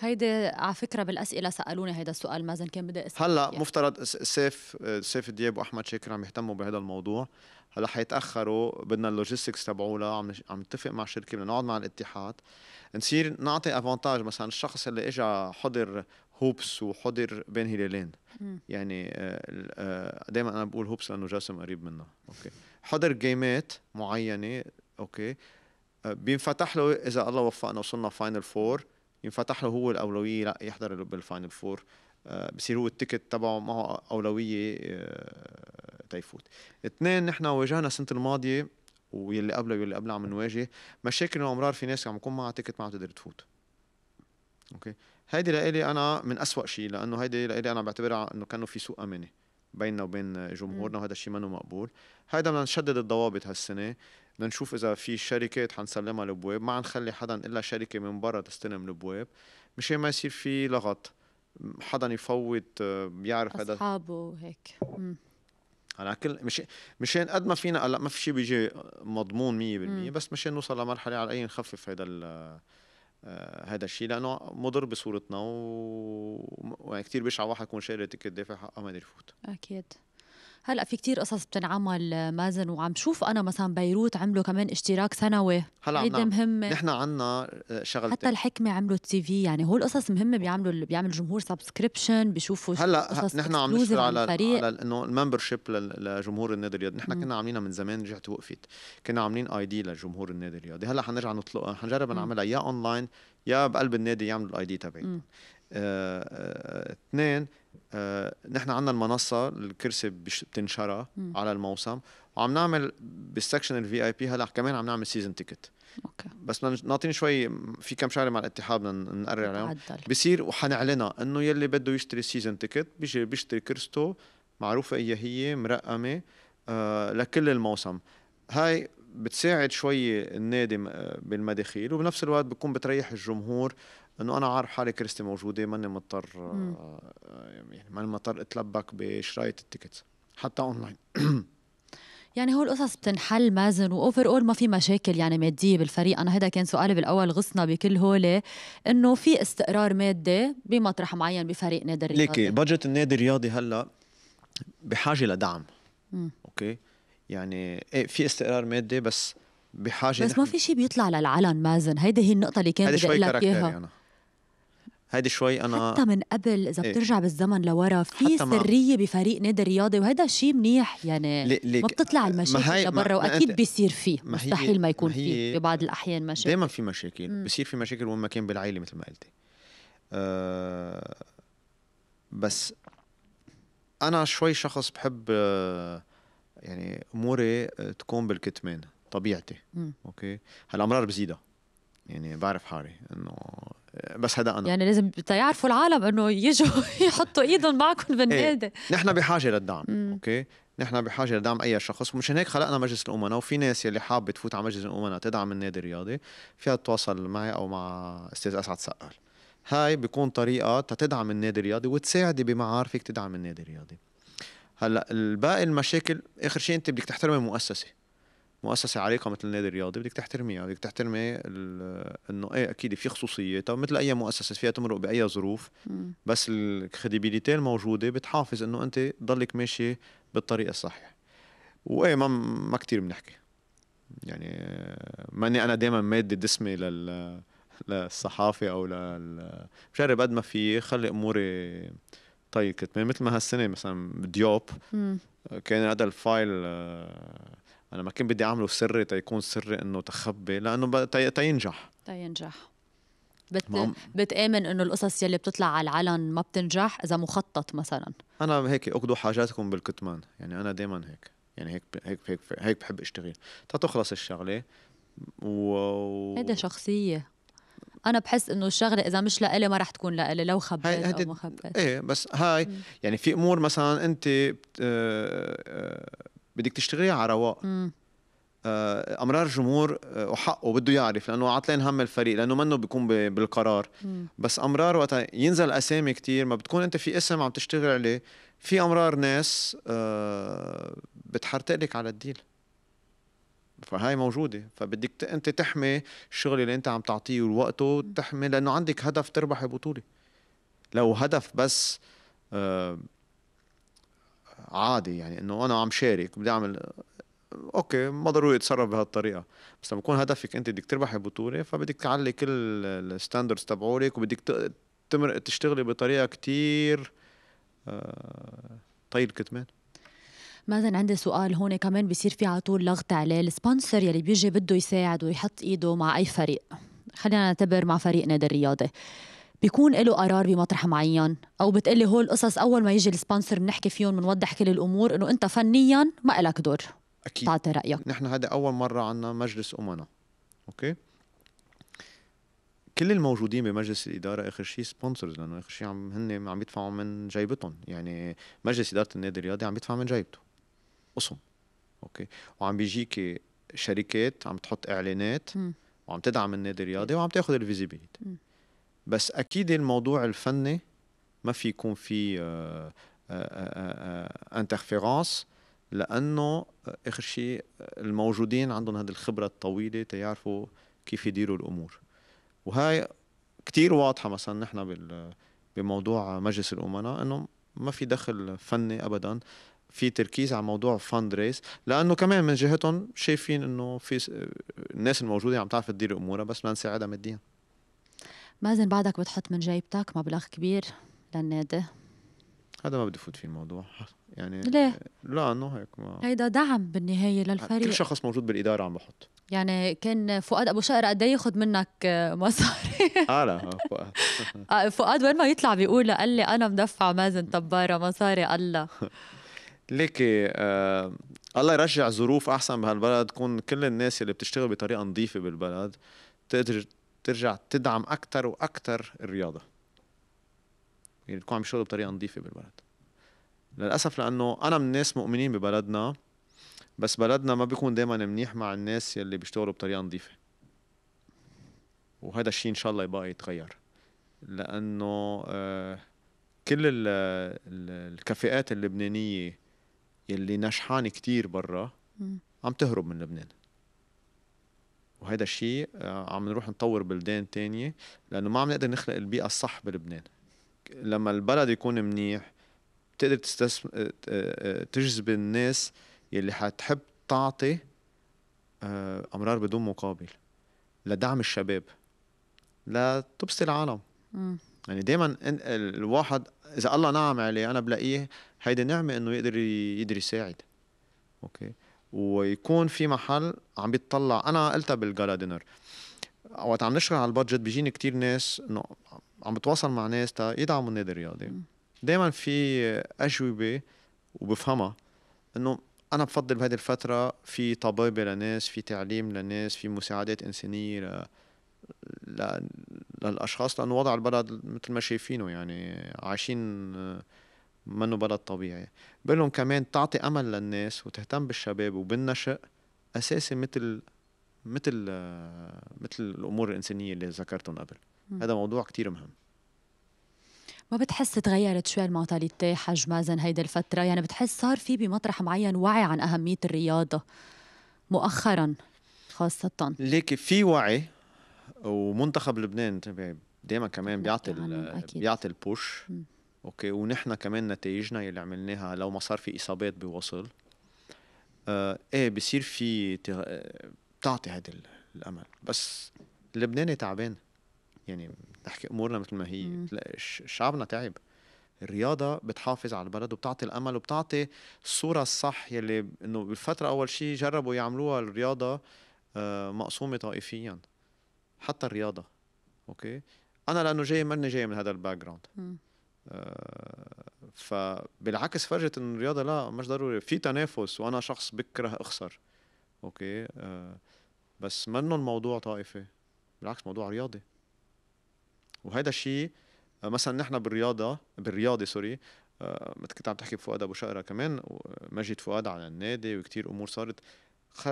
هيدي على فكره بالاسئله سالوني هيدا السؤال مازن كان بدي اسال هلا يعني. مفترض سيف سيف دياب واحمد شاكر عم يهتموا بهذا الموضوع هلا حيتاخروا بدنا اللوجيستكس تبعوله عم عم نتفق مع شركه بدنا نقعد مع الاتحاد نصير نعطي افونتاج مثلا الشخص اللي اجى حضر هوبس وحضر بين هلالين يعني آه، آه، دائما انا بقول هوبس لانه جاسم قريب منا اوكي حضر جيمات معينه اوكي آه، بينفتح له اذا الله وفقنا وصلنا فاينل فور ينفتح له هو الاولويه لا يحضر بالفاينل آه، فور بصير هو التيكت تبعه معه اولويه آه، تيفوت اثنين نحن واجهنا السنه الماضيه واللي قبله واللي قبله عم نواجه مشاكل وامرار في ناس عم يكون معها تيكت ما عم تقدر تفوت اوكي هيدي لإلي انا من أسوأ شيء لانه هيدي لإلي انا بعتبرها انه كانه في سوء امانه بيننا وبين جمهورنا وهذا الشيء منه مقبول هيدا بدنا نشدد الضوابط هالسنه بدنا نشوف اذا في شركات حنسلمها لبواب ما نخلي حدا الا شركه من برا تستلم لبواب مشان ما يصير في لغط حدا يفوت بيعرف آه، هذا اصحابه وهيك على كل مش مشان قد ما فينا هلا ما في شيء بيجي مضمون 100% بس مشان نوصل لمرحله على اي نخفف هذا آه، هذا الشيء لانه مضر بصورتنا وكثير بيشعى واحد يكون شاري تيكت دافع حقه ما يفوت اكيد هلا في كتير قصص بتنعمل آه، مازن وعم شوف انا مثلا بيروت عملوا كمان اشتراك سنوي هلا هيدي مهمه نحن عنا آه، شغلتين حتى الحكمه عملوا التي في يعني هو القصص مهمه بيعملوا بيعمل الجمهور سبسكريبشن بيشوفوا هلا نحن عم نشتغل على على انه الممبر شيب لجمهور النادي الرياضي نحن كنا عاملينها من زمان رجعت وقفت كنا عاملين اي دي لجمهور النادي الرياضي هلا حنرجع نطلقها حنجرب نعملها يا اونلاين يا بقلب النادي يعملوا الاي دي تبعي اثنين آه آه، نحن عندنا المنصه الكرسي بتنشرها على الموسم وعم نعمل بالسكشن الفي اي بي هلا كمان عم نعمل سيزون تيكت اوكي بس ناطين شوي في كم شغله مع الاتحاد بدنا نقرر عليهم بصير وحنعلنها انه يلي بده يشتري سيزون تيكت بيجي بيشتري كرسته معروفه هي هي مرقمه آه لكل الموسم هاي بتساعد شوي النادي آه، بالمداخيل وبنفس الوقت بتكون بتريح الجمهور انه انا عارف حالي كرستي موجوده ماني مضطر آه، يعني ماني مضطر اتلبك بشرايه التيكت حتى اونلاين [clears throat] يعني هو القصص بتنحل مازن واوفر اول ما في مشاكل يعني ماديه بالفريق انا هذا كان سؤالي بالاول غصنا بكل هوله انه في استقرار مادي بمطرح معين بفريق نادي الرياضي ليكي بادجت النادي الرياضي هلا بحاجه لدعم مم. اوكي يعني ايه في استقرار مادي بس بحاجه بس ما في شيء بيطلع للعلن مازن هيدي هي النقطه اللي كان بدي اقول لك اياها يعني. هيدي شوي انا حتى من قبل اذا إيه. بترجع إيه؟ بالزمن لورا في سريه بفريق نادي الرياضي وهذا شيء منيح يعني ليك ما بتطلع المشاكل لبرا واكيد بيصير فيه ما مستحيل ما يكون ما فيه ببعض الاحيان مشاكل دائما في مشاكل مم. بصير في مشاكل وين ما كان بالعائله مثل ما قلتي أه بس انا شوي شخص بحب آه، يعني اموري آه، تكون بالكتمان طبيعتي مم. اوكي هالامرار بزيدها يعني بعرف حالي انه بس هذا انا يعني لازم تيعرفوا العالم انه يجوا [laughs] يحطوا ايدهم معكم بالنادي ايه. نحن بحاجه للدعم مم. اوكي نحن بحاجه لدعم اي شخص ومشان هيك خلقنا مجلس الامناء وفي ناس يلي حابه تفوت على مجلس الامناء تدعم النادي الرياضي فيها تتواصل معي او مع استاذ اسعد سقال هاي بيكون طريقه تدعم النادي الرياضي وتساعدي بمعارفك تدعم النادي الرياضي هلا الباقي المشاكل اخر شيء انت بدك تحترمي المؤسسه مؤسسه عريقه مثل النادي الرياضي بدك تحترميها بدك تحترمي انه ايه اكيد في خصوصيه طب مثل اي مؤسسه فيها تمرق باي ظروف بس الكريديبيليتي الموجوده بتحافظ انه انت ضلك ماشي بالطريقه الصحيحه وايه ما ما كثير بنحكي يعني ماني انا دائما ماده دسمه لل للصحافه او لل بجرب قد ما في خلي اموري طيب كتمان مثل ما هالسنه مثلا ديوب كان هذا الفايل انا ما كان بدي اعمله سري تيكون سري انه تخبي لانه تينجح تينجح بت... بتآمن انه القصص يلي بتطلع على العلن ما بتنجح اذا مخطط مثلا انا هيك اخذوا حاجاتكم بالكتمان يعني انا دائما هيك يعني هيك هيك هيك هيك بحب اشتغل تتخلص الشغله و هيدا شخصيه انا بحس انه الشغله اذا مش لإلي ما رح تكون لإلي لو خبيت او ما خبيت ايه بس هاي يعني في امور مثلا انت آه، آه، بدك تشتغليها على رواق آه، امرار الجمهور آه، وحقه بده يعرف لانه عطلان هم الفريق لانه منه بيكون بالقرار بس امرار وقتها ينزل اسامي كتير ما بتكون انت في اسم عم تشتغل عليه في امرار ناس آه، بتحرتق لك على الديل فهاي موجوده فبدك انت تحمي الشغل اللي انت عم تعطيه ووقته تحمي لانه عندك هدف تربح بطوله لو هدف بس عادي يعني انه انا عم شارك بدي اعمل اوكي ما ضروري يتصرف بهالطريقه بس لما يكون هدفك انت بدك تربحي بطوله فبدك تعلي كل الستاندردز تبعولك وبدك تمر تشتغلي بطريقه كتير آه، طيب الكتمان مازن عندي سؤال هون كمان بصير في على طول لغط عليه السبونسر يلي بيجي بده يساعد ويحط ايده مع اي فريق خلينا نعتبر مع فريق نادي الرياضي بيكون له قرار بمطرح معين او بتقلي هول القصص اول ما يجي السبونسر بنحكي فيهم بنوضح كل الامور انه انت فنيا ما لك دور اكيد تعطي رايك نحن هذا اول مره عندنا مجلس امنا اوكي كل الموجودين بمجلس الاداره اخر شيء سبونسرز لانه اخر شيء عم هن عم يدفعوا من جيبتهم يعني مجلس اداره النادي الرياضي عم يدفع من جيبته قسم اوكي وعم بيجيك شركات عم تحط اعلانات وعم تدعم النادي الرياضي وعم تاخذ الفيزيبيليتي بس اكيد الموضوع الفني ما في يكون في انترفيرونس آه، آه، آه، لانه اخر شيء الموجودين عندهم هذه الخبره الطويله تيعرفوا كيف يديروا الامور وهاي كتير واضحه مثلا نحن بموضوع مجلس الامناء انه ما في دخل فني ابدا في تركيز على موضوع فند ريس لانه كمان من جهتهم شايفين انه في الناس الموجوده عم تعرف تدير امورها بس بدنا نساعدها ماديا مازن بعدك بتحط من جيبتك مبلغ كبير للنادي هذا ما بدي فوت فيه الموضوع يعني ليه؟ لا انه هيك ما هيدا دعم بالنهايه للفريق كل شخص موجود بالاداره عم بحط يعني كان فؤاد ابو شقر قد إيه ياخذ منك [laughs] مصاري اه لا آه، فؤاد [laughs] آه، فؤاد وين ما يطلع بيقول قال لي انا مدفع مازن تباره مصاري الله [laughs] ليكي آه الله يرجع ظروف احسن بهالبلد تكون كل الناس اللي بتشتغل بطريقه نظيفه بالبلد تقدر ترجع تدعم اكثر واكثر الرياضه يعني تكون عم يشتغلوا بطريقه نظيفه بالبلد للاسف لانه انا من الناس مؤمنين ببلدنا بس بلدنا ما بيكون دائما منيح مع الناس يلي بيشتغلوا بطريقه نظيفه وهذا الشيء ان شاء الله يبقى يتغير لانه آه، كل الكفاءات اللبنانيه يلي نجحانه كتير برا عم تهرب من لبنان وهذا الشيء آه، عم نروح نطور بلدان تانية لأنه ما عم نقدر نخلق البيئة الصح بلبنان لما البلد يكون منيح بتقدر تستسم... آه، آه، تجذب الناس يلي حتحب تعطي أمرار بدون مقابل لدعم الشباب لتبسط العالم م. يعني دائما الواحد اذا الله نعم عليه انا بلاقيه هيدي نعمه انه يقدر يقدر يساعد اوكي ويكون في محل عم بيتطلع انا قلتها بالجالا دينر وقت عم نشرح على البادجت بيجيني كتير ناس انه عم بتواصل مع ناس تا يدعموا النادي الرياضي دائما في اجوبه وبفهمها انه انا بفضل بهذه الفتره في طبابه لناس في تعليم لناس في مساعدات انسانيه ل... ل... للاشخاص لانه وضع البلد مثل ما شايفينه يعني عايشين منه بلد طبيعي بقول لهم كمان تعطي امل للناس وتهتم بالشباب وبالنشأ اساسي مثل مثل مثل الامور الانسانيه اللي ذكرتهم قبل م. هذا موضوع كتير مهم ما بتحس تغيرت شوي المعطاليتي حج مازن هيدي الفتره يعني بتحس صار في بمطرح معين وعي عن اهميه الرياضه مؤخرا خاصه ليك في وعي ومنتخب لبنان دائما كمان بيعطي بيعطي البوش م. اوكي ونحن كمان نتائجنا يلي عملناها لو ما صار في اصابات بوصل آه ايه بصير في تغ... آه، بتعطي هذا الامل بس اللبناني تعبان يعني نحكي امورنا مثل ما هي شعبنا تعب الرياضة بتحافظ على البلد وبتعطي الأمل وبتعطي الصورة الصح يلي إنه بالفترة أول شيء جربوا يعملوها الرياضة آه مقسومة طائفيا حتى الرياضة أوكي أنا لأنه جاي مني جاي من هذا الباك جراوند آه، فبالعكس فرجت ان الرياضه لا مش ضروري في تنافس وانا شخص بكره اخسر اوكي آه، بس منه الموضوع طائفي بالعكس موضوع رياضي وهذا الشيء آه، مثلا نحن بالرياضه بالرياضه سوري كنت عم تحكي بفؤاد ابو شقره كمان مجد فؤاد على النادي وكتير امور صارت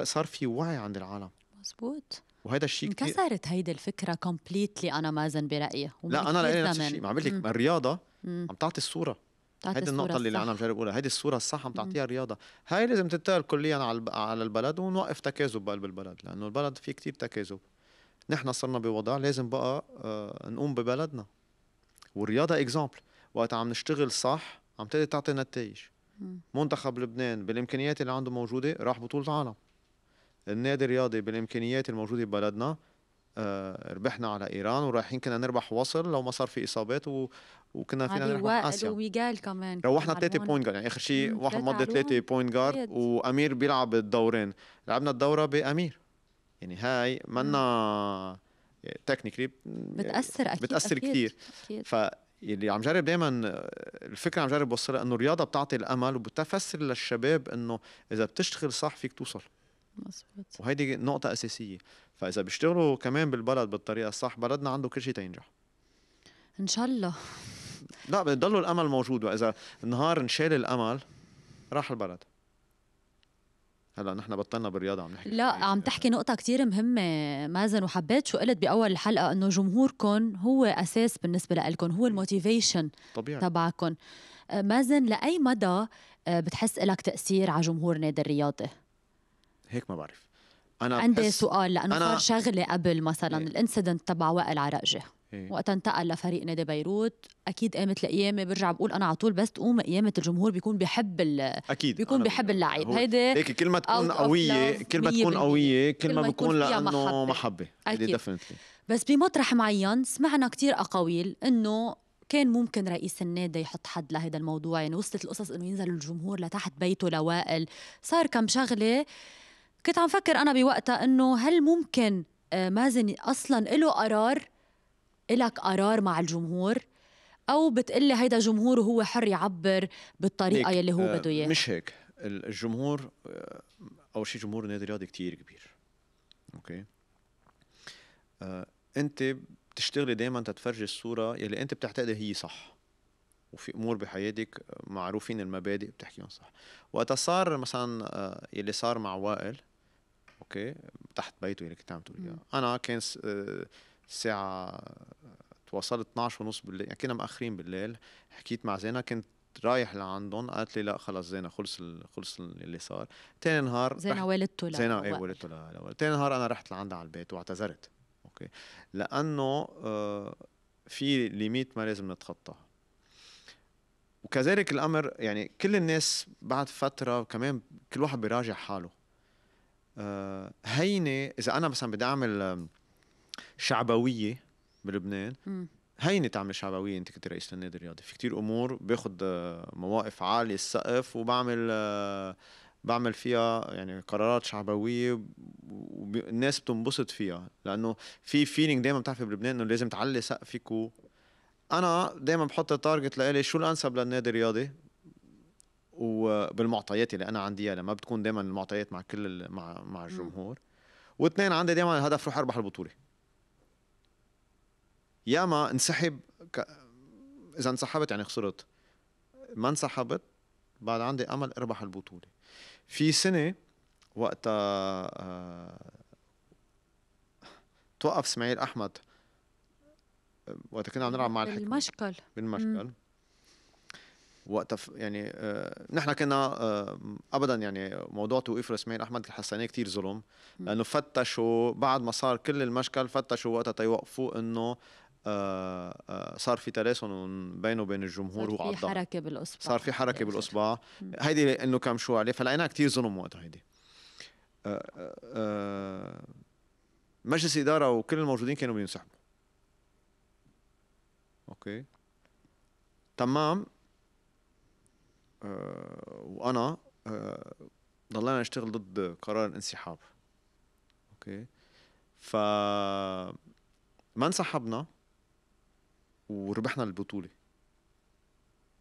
صار في وعي عند العالم مزبوط وهذا الشيء انكسرت هيدي الفكره كومبليتلي انا مازن برايي لا انا رايي نفس الشيء ما عم لك الرياضه مم. عم تعطي الصوره هيدي النقطة اللي, اللي أنا مجرب أقولها هيدي الصورة الصح عم تعطيها الرياضة هاي لازم تنتقل كليا على على البلد ونوقف تكاذب بقلب البلد لأنه البلد فيه كتير تكاذب نحن صرنا بوضع لازم بقى آه، نقوم ببلدنا والرياضة إكزامبل وقت عم نشتغل صح عم تقدر تعطي نتائج منتخب لبنان بالإمكانيات اللي عنده موجودة راح بطولة عالم النادي الرياضي بالامكانيات الموجوده ببلدنا آه، ربحنا على ايران ورايحين كنا نربح وصل لو ما صار في اصابات و... وكنا فينا نربح اسيا ويجال كمان روحنا ثلاثه بوينت جارد يعني اخر شيء واحد مضى ثلاثه بوينت جارد وامير بيلعب الدورين لعبنا الدوره بامير يعني هاي منا تكنيكلي بتاثر اكيد بتاثر أكيد. كثير أكيد. ف اللي عم جرب دائما الفكره عم جرب بوصلها انه الرياضه بتعطي الامل وبتفسر للشباب انه اذا بتشتغل صح فيك توصل مزبوط وهيدي نقطة أساسية فإذا بيشتغلوا كمان بالبلد بالطريقة الصح بلدنا عنده كل شيء تينجح إن شاء الله لا بضلوا الأمل موجود وإذا نهار نشال الأمل راح البلد هلا نحن بطلنا بالرياضه عم نحكي لا عم تحكي نقطه كتير مهمه مازن وحبيت شو قلت باول الحلقه انه جمهوركم هو اساس بالنسبه لكم هو الموتيفيشن طبيعي تبعكم مازن لاي مدى آه، بتحس لك تاثير على جمهور نادي الرياضي هيك ما بعرف انا عندي بحس... سؤال لانه أنا... صار شغله قبل مثلا إيه. الانسيدنت تبع وائل عرقجه إيه. وقت انتقل لفريق نادي بيروت اكيد قامت القيامه برجع بقول انا على طول بس تقوم قيامه الجمهور بيكون بحب ال... اكيد بيكون بحب اللعيب هيدي هيك كل ما تكون قويه كل ما تكون قويه كل ما بكون لانه محبه اكيد بس بمطرح معين سمعنا كثير اقاويل انه كان ممكن رئيس النادي يحط حد لهذا الموضوع يعني وصلت القصص انه ينزل الجمهور لتحت بيته لوائل صار كم شغله كنت عم فكر انا بوقتها انه هل ممكن آه، مازن اصلا له قرار إلك قرار مع الجمهور او بتقلي هيدا جمهور وهو حر يعبر بالطريقه يلي هو آه، بده اياها مش هيك الجمهور آه، اول شيء جمهور النادي الرياضي كثير كبير اوكي انت بتشتغلي دائما تتفرجي الصوره يلي انت بتعتقدي هي صح وفي امور بحياتك معروفين المبادئ بتحكيهم صح وقتها صار مثلا يلي صار مع وائل اوكي تحت بيته اللي يعني كنت عم تقول اياه انا كان الساعه آه، تواصلت 12 ونص بالليل يعني كنا مأخرين بالليل حكيت مع زينة كنت رايح لعندهم قالت لي لا خلص زينة خلص ال... خلص اللي صار تاني نهار زينة والدته والدته زينة ايه والدته لا تاني نهار انا رحت لعندها على البيت واعتذرت اوكي لانه آه، في ليميت ما لازم نتخطاه وكذلك الامر يعني كل الناس بعد فتره كمان كل واحد بيراجع حاله آه، هينه اذا انا مثلا بدي اعمل شعبويه بلبنان هينه تعمل شعبويه انت كنت رئيس للنادي الرياضي في كتير امور باخذ آه، مواقف عاليه السقف وبعمل آه، بعمل فيها يعني قرارات شعبويه والناس بتنبسط فيها لانه في فيلينج دائما بتعرفي بلبنان انه لازم تعلي سقفك انا دائما بحط التارجت لإلي شو الانسب للنادي الرياضي وبالمعطيات اللي انا عندي اياها يعني، ما بتكون دائما المعطيات مع كل مع مع الجمهور واثنين عندي دائما الهدف روح اربح البطوله يا ما انسحب ك... اذا انسحبت يعني خسرت ما انسحبت بعد عندي امل اربح البطوله في سنه وقتها أه... توقف اسماعيل احمد آه، وقت كنا عم نلعب مع الحكمه بالمشكل بالمشكل وقتها يعني آه، نحن كنا آه، ابدا يعني موضوع توقيف رسمين احمد الحساني كثير ظلم لانه فتشوا بعد ما صار كل المشكل فتشوا وقتها تيوقفوا انه آه، صار في تلاسن بينه وبين الجمهور وعض صار في حركه بالاصبع صار في حركه بالاصبع هيدي انه كم شو عليه فلقيناها كثير ظلم وقتها هيدي مجلس اداره وكل الموجودين كانوا بينسحبوا اوكي تمام آه، وانا آه، ضلينا نشتغل ضد قرار الانسحاب اوكي ف ما انسحبنا وربحنا البطوله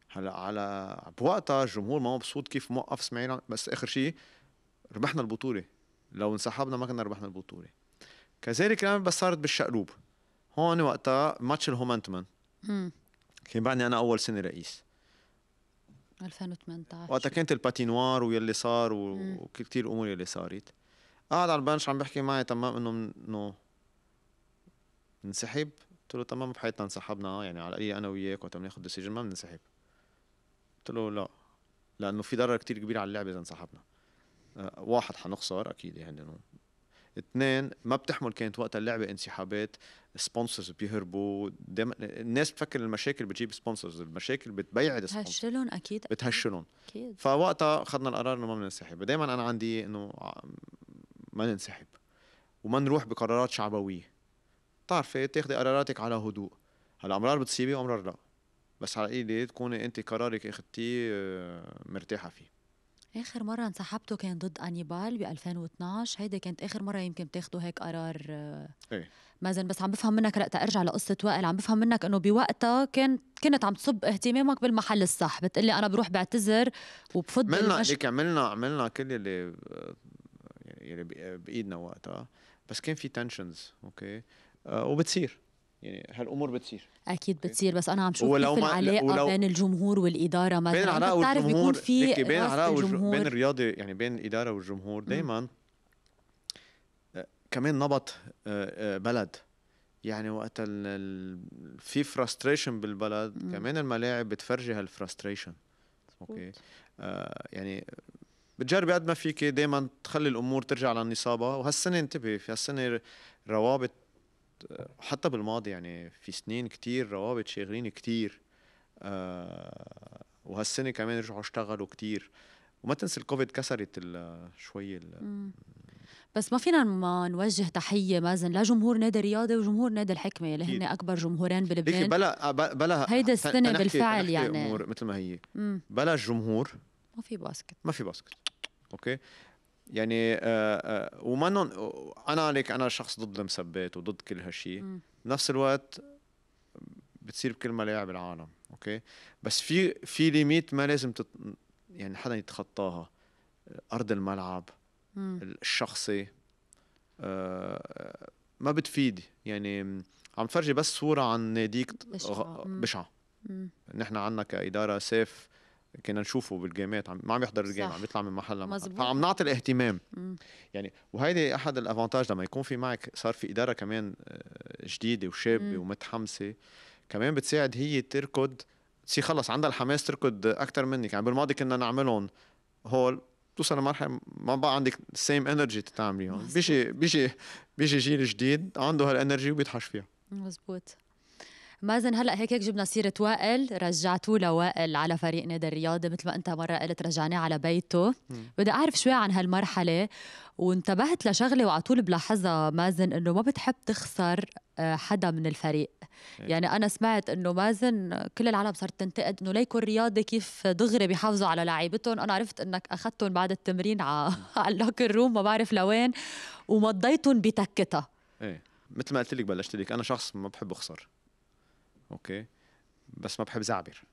هلا على بوقتها الجمهور ما مبسوط كيف موقف اسماعيل بس اخر شيء ربحنا البطوله لو انسحبنا ما كنا ربحنا البطوله كذلك كمان بس صارت بالشقلوب هون وقتها ماتش الهومنتمن كان بعدني انا اول سنه رئيس 2018 وقتها كانت الباتينوار ويلي صار وكثير امور يلي صارت قاعد على البنش عم بحكي معي تمام انه انه ننسحب قلت له تمام بحياتنا انسحبنا يعني على الاقل انا وياك وقت بناخذ ديسيجن ما بننسحب قلت له لا لانه في ضرر كتير كبير على اللعبه اذا انسحبنا أه، واحد حنخسر اكيد يعني اثنين ما بتحمل كانت وقتها اللعبه انسحابات سبونسرز بيهربوا دم... الناس بتفكر المشاكل بتجيب سبونسرز المشاكل بتبيع بتهشلهم اكيد بتهشلهم اكيد فوقتها اخذنا القرار انه ما بننسحب دائما انا عندي انه ما ننسحب وما نروح بقرارات شعبويه بتعرفي إيه؟ تاخذي قراراتك على هدوء هلا امرار بتصيبي وامرار لا بس على ايدي تكوني انت قرارك اخذتيه آه، مرتاحه فيه آخر مرة انسحبتوا كان ضد أنيبال ب 2012 هيدي كانت آخر مرة يمكن تاخذوا هيك قرار آه، ايه مازن بس عم بفهم منك لقتا أرجع لقصة وائل عم بفهم منك إنه بوقتها كان كنت عم تصب اهتمامك بالمحل الصح بتقلي أنا بروح بعتذر وبفضل عملنا المش... ليك عملنا عملنا كل اللي يعني اللي بإيدنا وقتها بس كان في تنشنز أوكي آه، وبتصير يعني هالامور بتصير اكيد بتصير بس انا عم شوف ولو كيف العلاقه ولو بين الجمهور والاداره مثلا بين العلاقه والجمهور في بين العلاقه والجمهور بين الرياضي يعني بين الاداره والجمهور دائما آه، كمان نبط آه، آه، بلد يعني وقت في فراستريشن بالبلد مم. كمان الملاعب بتفرجي هالفراستريشن اوكي آه يعني بتجربي قد ما فيك دائما تخلي الامور ترجع للنصابه وهالسنه انتبهي في هالسنه روابط حتى بالماضي يعني في سنين كتير روابط شاغلين كتير أه وهالسنه كمان رجعوا اشتغلوا كتير وما تنسى الكوفيد كسرت شوي بس ما فينا ما نوجه تحيه مازن لا جمهور نادي الرياضي وجمهور نادي الحكمه اللي هن اكبر جمهورين بلبنان بلا بلا هيدا السنه بالفعل يعني أمور مثل ما هي مم. بلا الجمهور ما في باسكت ما في باسكت اوكي يعني آه، آه، وما انا لك انا شخص ضد المسبات وضد كل هالشيء بنفس الوقت بتصير بكل ملاعب العالم اوكي بس في في ليميت ما لازم تت... يعني حدا يتخطاها ارض الملعب مم. الشخصي آه ما بتفيد يعني عم تفرجي بس صوره عن ناديك بشعه, بشعة. نحن عنا كاداره سيف كنا نشوفه بالجيمات عم ما عم يحضر الجيم عم يطلع من محل لمحل فعم نعطي الاهتمام مم. يعني وهيدي احد الافانتاج لما يكون في معك صار في اداره كمان آه، جديده وشابه ومتحمسه كمان بتساعد هي تركض تصير خلص عندها الحماس تركض اكثر منك يعني بالماضي كنا نعملهم هول توصل لمرحله ما بقى عندك سيم انرجي تتعمليهم بيجي بيجي بيجي جيل جديد عنده هالانرجي وبيتحش فيها مزبوط مازن هلا هيك هيك جبنا سيره وائل رجعتوا لوائل على فريق نادي الرياضة مثل ما انت مره قلت رجعناه على بيته بدي اعرف شوي عن هالمرحله وانتبهت لشغله وعلى طول بلاحظها مازن انه ما بتحب تخسر آه، حدا من الفريق إيه. يعني انا سمعت انه مازن كل العالم صارت تنتقد انه ليكو الرياضة كيف دغري بيحافظوا على لعيبتهم انا عرفت انك اخذتهم بعد التمرين [laughs] على اللوكر روم ما بعرف لوين ومضيتهم بتكتها ايه مثل ما قلت لك بلشت لك انا شخص ما بحب اخسر اوكي بس ما بحب زعبر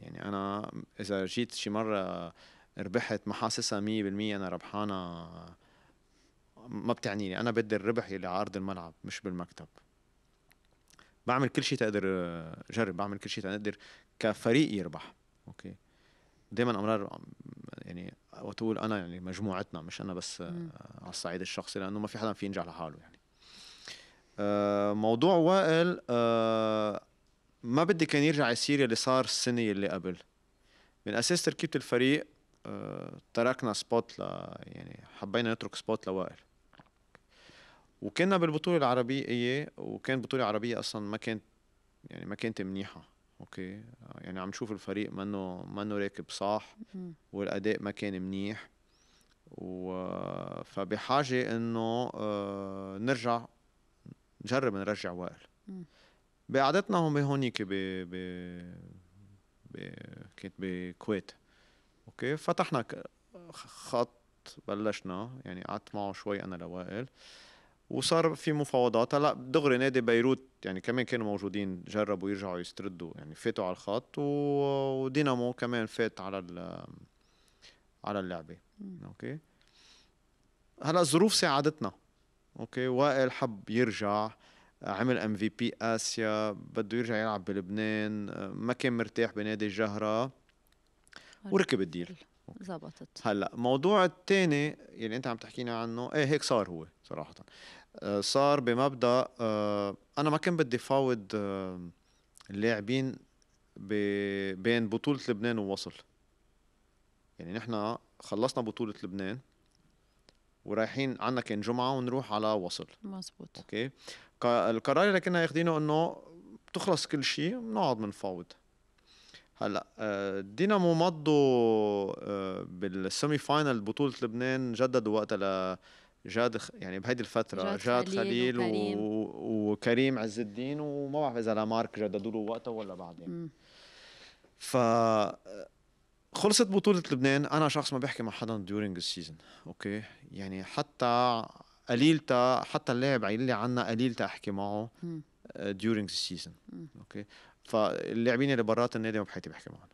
يعني انا اذا جيت شي مره ربحت ما حاسسها 100% انا ربحانه ما بتعنيني انا بدي الربح اللي على ارض الملعب مش بالمكتب بعمل كل شيء تقدر جرب بعمل كل شيء تقدر كفريق يربح اوكي دائما امرار يعني وتقول انا يعني مجموعتنا مش انا بس مم. على الصعيد الشخصي لانه ما في حدا في ينجح لحاله يعني آه، موضوع وائل آه، ما بدي كان يرجع يصير اللي صار السنه اللي قبل من اساس تركيبه الفريق آه، تركنا سبوت ل يعني حبينا نترك سبوت لوائل وكنا بالبطوله العربيه إيه، وكان بطوله عربيه اصلا ما كانت يعني ما كانت منيحه اوكي آه، يعني عم نشوف الفريق ما انه راكب صح والاداء ما كان منيح و آه، فبحاجه انه نرجع نجرب نرجع وائل بقعدتنا هم هونيك ب ب ب كنت بكويت اوكي فتحنا خط بلشنا يعني قعدت معه شوي انا لوائل وصار في مفاوضات هلا دغري نادي بيروت يعني كمان كانوا موجودين جربوا يرجعوا يستردوا يعني فاتوا على الخط ودينامو كمان فات على على اللعبه اوكي هلا الظروف ساعدتنا اوكي وائل حب يرجع آه عمل ام في بي اسيا بده يرجع يلعب بلبنان آه، ما كان مرتاح بنادي الجهره وركب الديل زبطت هلا موضوع الثاني يلي يعني انت عم تحكينا عنه ايه هيك صار هو صراحه آه، صار بمبدا آه، انا ما كان بدي فاوض اللاعبين بين بطوله لبنان ووصل يعني نحن خلصنا بطوله لبنان ورايحين عنا كان جمعه ونروح على وصل مزبوط اوكي القرار اللي كنا اخذينه انه بتخلص كل شيء بنقعد بنفاوض هلا آه، دينامو مضوا آه، بالسيمي فاينل بطوله لبنان جددوا وقتها لجاد يعني بهيدي الفتره جاد, جاد خليل, خليل وكريم. و... وكريم عز الدين وما بعرف اذا لمارك جددوا له وقتها ولا بعدين ف آه، خلصت بطولة لبنان أنا شخص ما بحكي مع حدا the السيزون أوكي يعني حتى قليلتا حتى اللاعب اللي عنا قليلتا أحكي معه ديورينج السيزون آه، أوكي فاللاعبين اللي برات النادي ما بحياتي بحكي معهم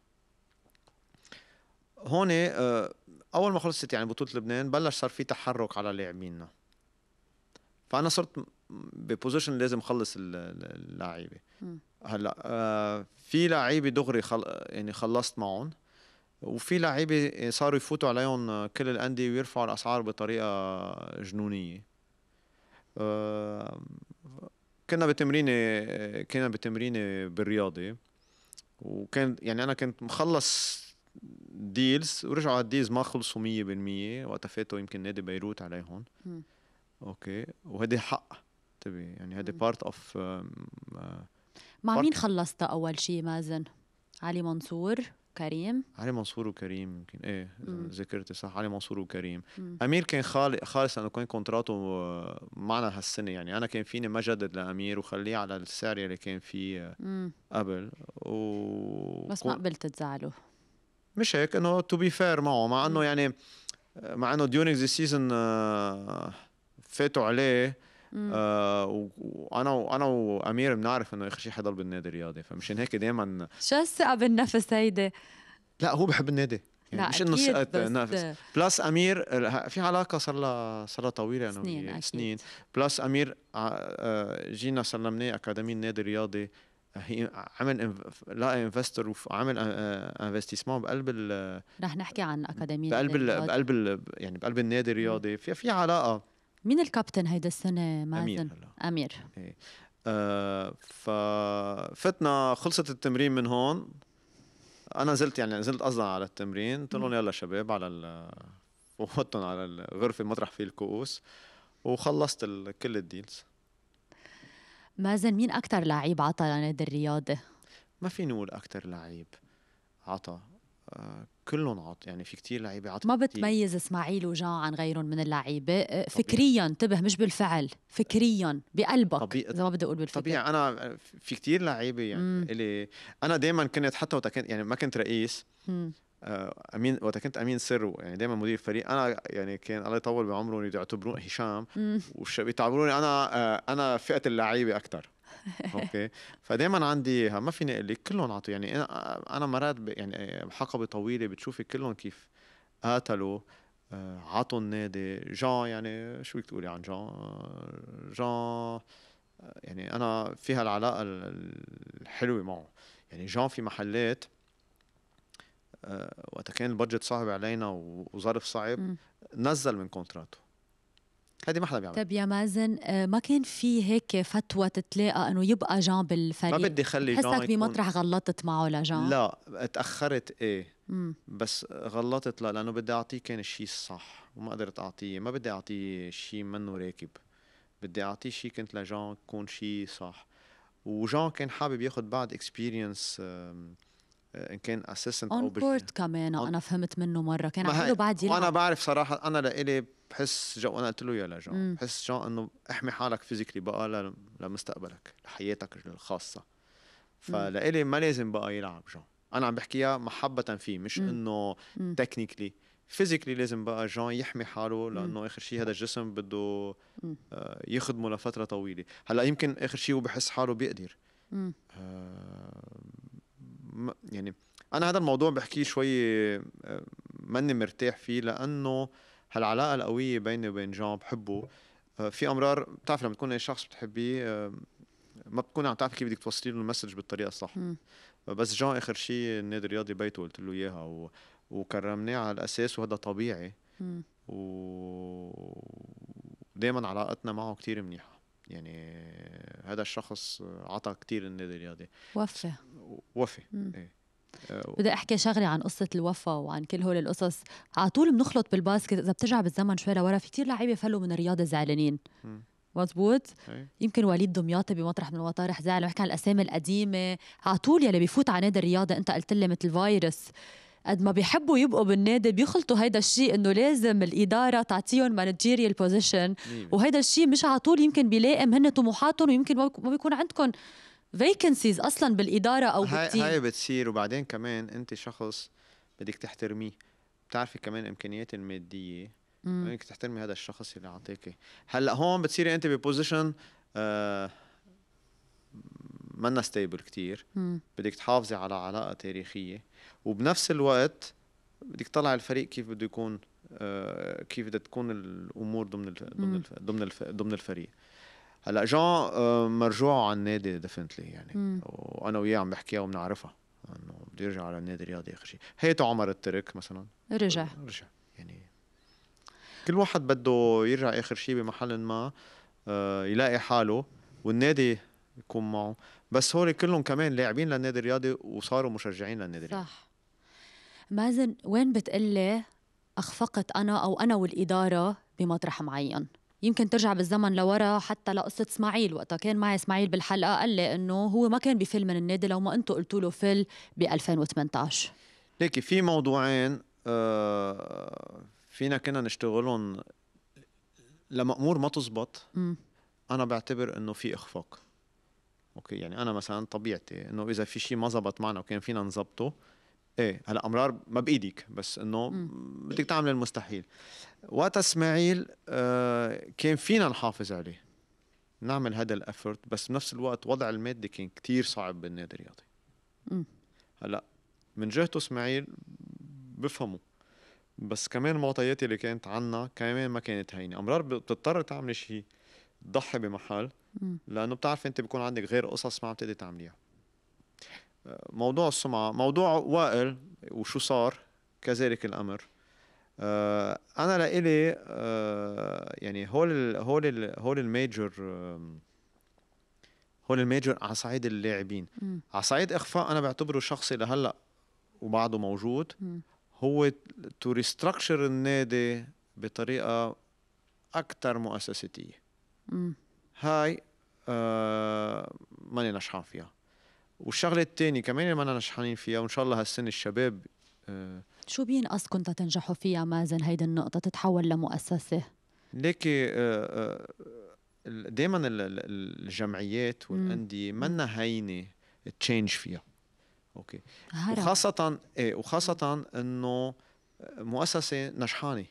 هون آه، أول ما خلصت يعني بطولة لبنان بلش صار في تحرك على لاعبيننا فأنا صرت ببوزيشن لازم خلص اللعيبة هلا آه، في لعيبة دغري خل... يعني خلصت معهم وفي لعيبه صاروا يفوتوا عليهم كل الانديه ويرفعوا الاسعار بطريقه جنونيه آه، كنا بتمرينه كنا بتمرينه بالرياضه وكان يعني انا كنت مخلص ديلز ورجعوا على الديلز ما خلصوا 100% وقتها فاتوا يمكن نادي بيروت عليهم اوكي وهذا حق تبي طيب، يعني هذا بارت اوف مع مين خلصت اول شيء مازن علي منصور كريم علي منصور وكريم يمكن ايه ذكرت صح علي منصور وكريم مم. امير كان خال... خالص لانه كان كونتراته آه، معنا هالسنه يعني انا كان فيني ما جدد لامير وخليه على السعر اللي كان فيه آه، مم. قبل و... بس ما قبلت تزعله مش هيك انه تو بي فير معه مع انه يعني مع انه ديونينج ذا سيزون فاتوا عليه آه، وانا وانا وامير بنعرف انه اخر شيء حيضل بالنادي الرياضي فمشان هيك دائما شو الثقه بالنفس هيدي؟ لا هو بحب النادي يعني مش انه سقط نفس بلس امير في علاقه صار لها صار لها طويله انا سنين أكيد. سنين بلس امير آه، جينا سلمناه اكاديمي النادي الرياضي عمل لقى انفستور وعمل انفستيسمون بقلب ال رح نحكي عن اكاديميه بقلب بقلب يعني بقلب النادي الرياضي في في علاقه مين الكابتن هيدا السنة مازن؟ أمير أمير إيه. آه ففتنا خلصت التمرين من هون انا نزلت يعني نزلت اصلا على التمرين قلت لهم يلا شباب على ال وحطهم على الغرفه مطرح فيه الكؤوس وخلصت كل الديلز مازن مين اكثر لعيب عطى لنادي الرياضه؟ ما فيني نقول اكثر لعيب عطى كلهم عط يعني في كتير لعيبه عط ما بتميز اسماعيل وجان عن غيرهم من اللعيبه آه، فكريا انتبه مش بالفعل فكريا بقلبك طبيعي اذا ما بدي اقول بالفكر طبيعي انا في كتير لعيبه يعني اللي انا دائما كنت حتى وقت يعني ما كنت رئيس مم. آه، امين وقت كنت امين سر يعني دائما مدير فريق انا يعني كان الله يطول بعمره يعتبروني هشام وبيعتبروني انا آه، انا فئه اللعيبه اكثر [laughs] اوكي فدائما عندي ما فيني اقول لك كلهم عطوا يعني انا آه، انا مرات يعني بحقبه طويله بتشوفي كلهم كيف قاتلوا عطوا النادي جان يعني شو بدك تقولي عن جان جان يعني انا فيها العلاقه الحلوه معه يعني جان في محلات آه، وقت كان البادجت صعب علينا وظرف صعب نزل من كونتراته هذه ما حدا بيعمل طيب يا مازن آه، ما كان في هيك فتوى تتلاقى انه يبقى جان بالفريق ما بدي خلي جان حسك بمطرح يكون... غلطت معه لجان لا تاخرت ايه مم. بس غلطت لا لانه بدي اعطيه كان الشيء الصح وما قدرت اعطيه ما بدي اعطيه شيء منه راكب بدي اعطيه شيء كنت لجان يكون شيء صح وجان كان حابب ياخذ بعد اكسبيرينس ان كان اسيستنت او كورت كمان انا فهمت منه مره كان عم بعد يلعب وانا بعرف صراحه انا لإلي بحس جو انا قلت له يا لجون بحس جو انه احمي حالك فيزيكلي بقى لمستقبلك لحياتك الخاصه فلإلي ما لازم بقى يلعب جو انا عم بحكيها محبه فيه مش انه تكنيكلي فيزيكلي لازم بقى جون يحمي حاله لانه اخر شيء هذا الجسم بده آه يخدمه لفتره طويله هلا يمكن اخر شيء هو بحس حاله بيقدر آه يعني انا هذا الموضوع بحكيه شوي آه، ماني مرتاح فيه لانه هالعلاقه القويه بيني وبين جون بحبه آه، في امرار بتعرف لما تكون اي شخص بتحبيه آه، ما بتكون عم تعرف كيف بدك توصلي له المسج بالطريقه الصح م. بس جون اخر شيء النادي الرياضي بيته قلت له اياها و... وكرمناه على الاساس وهذا طبيعي و دائما علاقتنا معه كتير منيحه يعني هذا الشخص عطى كثير النادي الرياضي وفى وفى إيه. بدي احكي شغله عن قصه الوفا وعن كل هول القصص على طول بنخلط بالباسكت اذا بترجع بالزمن شوي لورا في كثير لعيبه فلوا من الرياضه زعلانين مزبوط إيه. يمكن وليد دمياطي بمطرح من المطارح زعل وحكى عن الاسامي القديمه على طول يلي بيفوت على نادي الرياضه انت قلت لي مثل فيروس قد ما بيحبوا يبقوا بالنادي بيخلطوا هيدا الشيء انه لازم الاداره تعطيهم مانجيريال بوزيشن وهيدا الشيء مش على طول يمكن بيلائم هن طموحاتهم ويمكن ما بيكون عندكم فيكنسيز اصلا بالاداره او بالتيم هاي بتصير وبعدين كمان انت شخص بدك تحترميه بتعرفي كمان امكانيات الماديه بدك تحترمي هذا الشخص اللي اعطيكي هلا هون بتصيري انت ببوزيشن آه منا ستيبل كتير مم. بدك تحافظي على علاقه تاريخيه وبنفس الوقت بدك تطلع الفريق كيف بده يكون آه كيف بدها تكون الامور ضمن ضمن ضمن الف ضمن الفريق هلا جان آه مرجوعه على النادي ديفنتلي يعني مم. وانا وياه عم بحكيها وبنعرفها انه بده يرجع على النادي الرياضي اخر شيء هيته عمر الترك مثلا رجع رجع يعني كل واحد بده يرجع اخر شيء بمحل ما آه يلاقي حاله والنادي يكون معه بس هول كلهم كمان لاعبين للنادي الرياضي وصاروا مشجعين للنادي الرياضي صح مازن وين بتقلي اخفقت انا او انا والاداره بمطرح معين يمكن ترجع بالزمن لورا حتى لقصة اسماعيل وقتها كان معي اسماعيل بالحلقة قال لي انه هو ما كان بفل من النادي لو ما انتم قلتوا له فل ب 2018 ليكي في موضوعين آه، فينا كنا نشتغلهم لمأمور ما تزبط م. انا بعتبر انه في اخفاق اوكي يعني انا مثلا طبيعتي انه اذا في شيء ما زبط معنا وكان فينا نظبطه ايه هلا امرار ما بايدك بس انه بدك تعمل المستحيل وقت اسماعيل آه كان فينا نحافظ عليه نعمل هذا الافورت بس بنفس الوقت وضع المادي كان كتير صعب بالنادي الرياضي هلا من جهته اسماعيل بفهمه بس كمان المعطيات اللي كانت عنا كمان ما كانت هينه امرار بتضطر تعمل شيء تضحي بمحل لانه بتعرفي انت بيكون عندك غير قصص ما عم تقدري تعمليها آه، موضوع السمعه موضوع وائل وشو صار كذلك الامر آه، انا لإلي آه، يعني هول الـ هول الـ هول الميجر هول الميجر على صعيد اللاعبين على صعيد اخفاء انا بعتبره شخصي لهلا وبعده موجود هو تو ريستراكشر النادي بطريقه اكثر مؤسساتيه هاي آه، ماني نشحان فيها والشغله الثانيه كمان ما مانا نشحانين فيها وان شاء الله هالسنه الشباب آه، شو شو بينقصكم تنجحوا فيها مازن هيدي النقطه تتحول لمؤسسه ليكي آه، دائما الجمعيات والانديه منا هينه تشينج فيها اوكي هرب. وخاصه ايه وخاصه انه مؤسسه نجحانه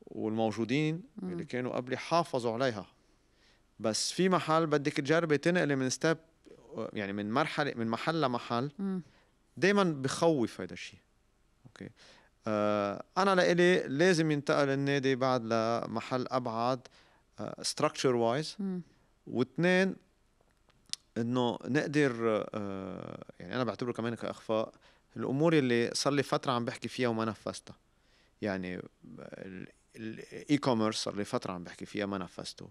والموجودين اللي كانوا قبلي حافظوا عليها بس في محل بدك تجربي تنقلي من ستيب يعني من مرحله من محل لمحل دائما بخوف هذا الشيء اوكي آه انا لإلي لازم ينتقل النادي بعد لمحل ابعد ستراكشر آه وايز واثنين انه نقدر آه يعني انا بعتبره كمان كاخفاء الامور اللي صار لي فتره عم بحكي فيها وما نفذتها يعني الاي كوميرس صار لي فتره عم بحكي فيها ما نفذته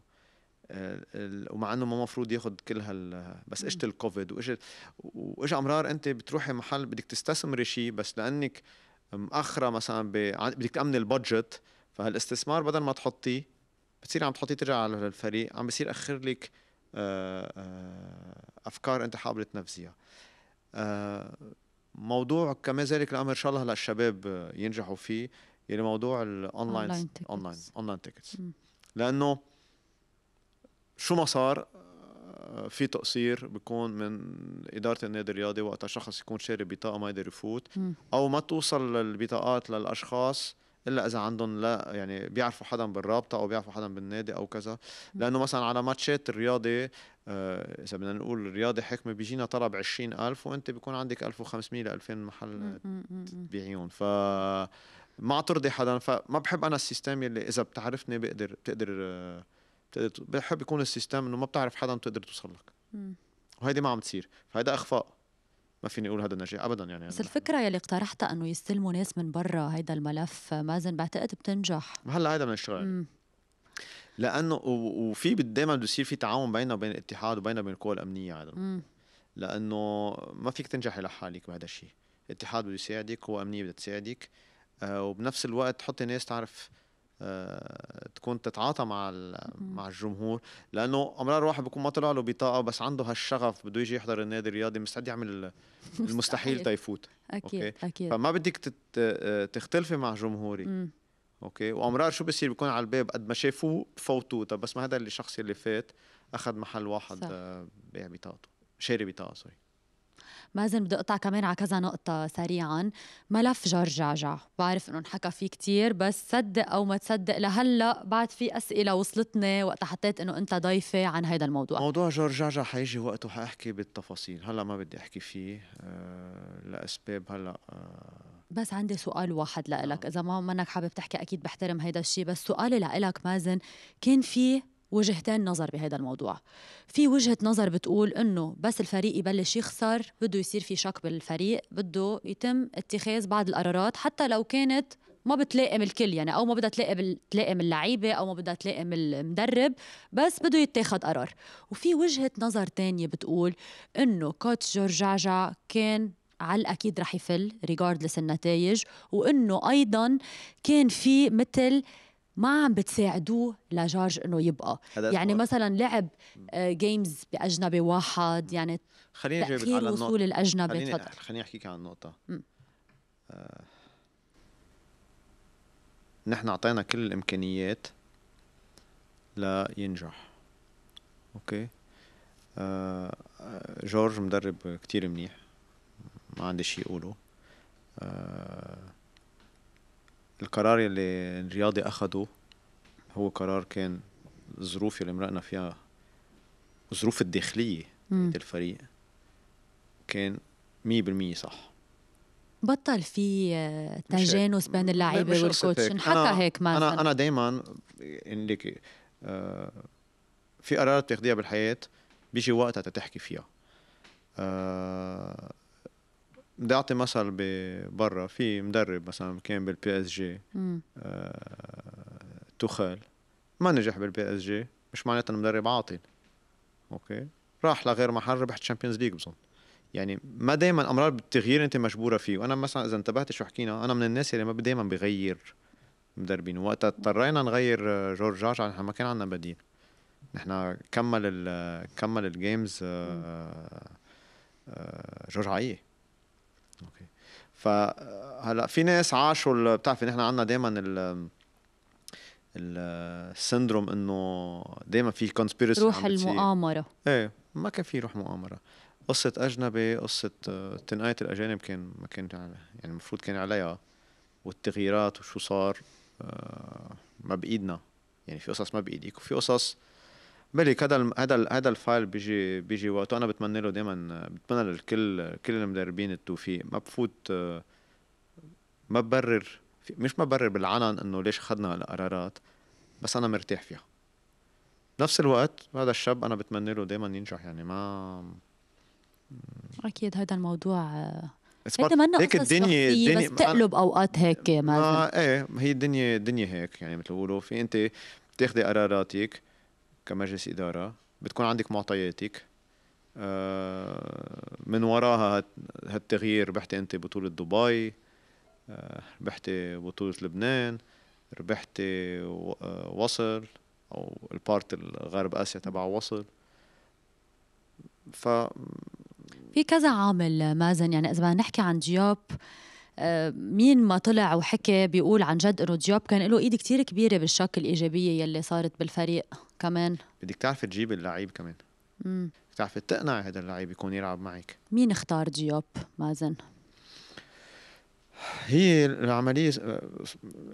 آه، ومع انه ما مفروض ياخذ كل هال بس اجت الكوفيد واجت واجى امرار انت بتروحي محل بدك تستثمري شيء بس لانك مأخره مثلا ب... بدك تامني البادجت فهالاستثمار بدل ما تحطيه بتصيري عم تحطيه ترجع على الفريق عم بصير اخر لك آه، آه، افكار انت حابه تنفذيها موضوع كما ذلك الامر ان شاء الله هلا الشباب ينجحوا فيه يعني موضوع الاونلاين اونلاين اونلاين تيكتس لانه شو ما صار آه، في تقصير بيكون من اداره النادي الرياضي وقتها شخص يكون شاري بطاقه ما يقدر يفوت او ما توصل البطاقات للاشخاص الا اذا عندهم لا يعني بيعرفوا حدا بالرابطه او بيعرفوا حدا بالنادي او كذا لانه مثلا على ماتشات الرياضي آه، اذا بدنا نقول الرياضي حكمه بيجينا طلب 20000 وانت بيكون عندك 1500 ل 2000 محل تبيعيهم ف ما ترضي حدا فما بحب انا السيستم اللي اذا بتعرفني بقدر بتقدر آه، بحب يكون السيستم انه ما بتعرف حدا بتقدر توصل لك وهيدي ما عم تصير فهيدا اخفاء ما فيني اقول هذا نجاح ابدا يعني بس الفكره يلي اقترحتها انه يستلموا ناس من برا هيدا الملف مازن بعتقد بتنجح هلا هيدا من الشغل لانه وفي دائما بده يصير في تعاون بيننا وبين الاتحاد وبيننا وبين القوى الامنيه هذا لانه ما فيك تنجحي لحالك بهذا الشيء الاتحاد بده يساعدك قوى امنيه بدها تساعدك آه، وبنفس الوقت تحطي ناس تعرف آه، تكون تتعاطى مع مع الجمهور لانه امرار واحد بيكون ما طلع له بطاقه بس عنده هالشغف بده يجي يحضر النادي الرياضي مستعد يعمل [laughs] المستحيل تيفوت اكيد أوكي. اكيد فما بدك آه، تختلفي مع جمهوري اوكي وامرار شو بصير بيكون على الباب قد ما شافوه فوتوه طب بس ما هذا الشخص اللي فات اخذ محل واحد آه، بيع بطاقته شاري بطاقه سوري مازن بدي اقطع كمان على كذا نقطة سريعا ملف جار جعجع بعرف انه انحكى فيه كتير بس صدق او ما تصدق لهلا بعد في اسئلة وصلتني وقت حطيت انه انت ضيفة عن هذا الموضوع موضوع جار جعجع حيجي وقته حاحكي بالتفاصيل هلا ما بدي احكي فيه أه لاسباب هلا أه بس عندي سؤال واحد لإلك نعم. إذا ما منك حابب تحكي أكيد بحترم هيدا الشيء بس سؤالي لإلك مازن كان في وجهتين نظر بهذا الموضوع في وجهة نظر بتقول أنه بس الفريق يبلش يخسر بده يصير في شك بالفريق بده يتم اتخاذ بعض القرارات حتى لو كانت ما بتلائم الكل يعني او ما بدها تلائم تلائم اللعيبه او ما بدها تلائم المدرب بس بده يتاخد قرار وفي وجهه نظر تانية بتقول انه كوتش جورج جعجع كان على الاكيد رح يفل ريجاردلس النتائج وانه ايضا كان في مثل ما عم بتساعدوه لجورج انه يبقى يعني أطلع. مثلا لعب جيمز آه، باجنبي واحد يعني خليني اجاوبك على النقطه وصول الاجنبي خليني, خليني احكيك عن النقطه آه، نحن اعطينا كل الامكانيات لينجح اوكي آه،, آه جورج مدرب كتير منيح ما عندي شيء اقوله آه القرار اللي الرياضي أخده هو قرار كان الظروف اللي مرقنا فيها الظروف الداخلية الفريق كان 100% صح بطل في آه، تجانس بين اللعيبه والكوتش انحكى هيك مثلا انا انا دائما انك آه، في قرارات بتاخديها بالحياه بيجي وقتها تتحكي فيها آه بدي اعطي مثل برا في مدرب مثلا كان بالبي اس آه، جي تخال ما نجح بالبي اس جي مش معناتها المدرب عاطل اوكي راح لغير محل ربح تشامبيونز ليج بظن يعني ما دائما امرار بالتغيير انت مجبوره فيه وانا مثلا اذا انتبهت شو حكينا انا من الناس اللي ما دائما بغير مدربين وقت اضطرينا نغير جورج جاج نحن ما كان عندنا بديل نحن كمل الـ كمل الجيمز آه، آه، جورج عيه فهلا في ناس عاشوا بتعرفي نحن عندنا دائما السندروم انه دائما في كونسبيرسي روح المؤامره ايه ما كان في روح مؤامره قصة أجنبي قصة آه، تنقاية الأجانب كان ما كان يعني المفروض كان عليها والتغييرات وشو صار آه، ما بإيدنا يعني في قصص ما بإيديك وفي قصص ملك هذا هذا هذا الفايل بيجي بيجي وقته انا بتمنى له دائما بتمنى للكل كل المدربين التوفيق ما بفوت آه، ما ببرر مش ما ببرر بالعلن انه ليش اخذنا هالقرارات بس انا مرتاح فيها نفس الوقت هذا الشاب انا بتمنى له دائما ينجح يعني ما اكيد هذا الموضوع آه، هيك الدنيا الدنيا بس تقلب اوقات هيك ما ايه هي الدنيا الدنيا هيك يعني مثل بيقولوا في انت بتاخذي قراراتك كمجلس اداره بتكون عندك معطياتك آه، من وراها هالتغيير ربحتي انت بطوله دبي آه، ربحتي بطوله لبنان ربحتي آه، وصل او البارت الغرب اسيا تبع وصل ف في كذا عامل مازن يعني اذا بدنا نحكي عن جيوب مين ما طلع وحكى بيقول عن جد انه دياب كان له ايد كتير كبيره بالشك الايجابيه يلي صارت بالفريق كمان بدك تعرفي تجيب اللعيب كمان امم تعرفي تقنع هذا اللعيب يكون يلعب معك مين اختار دياب مازن؟ هي العمليه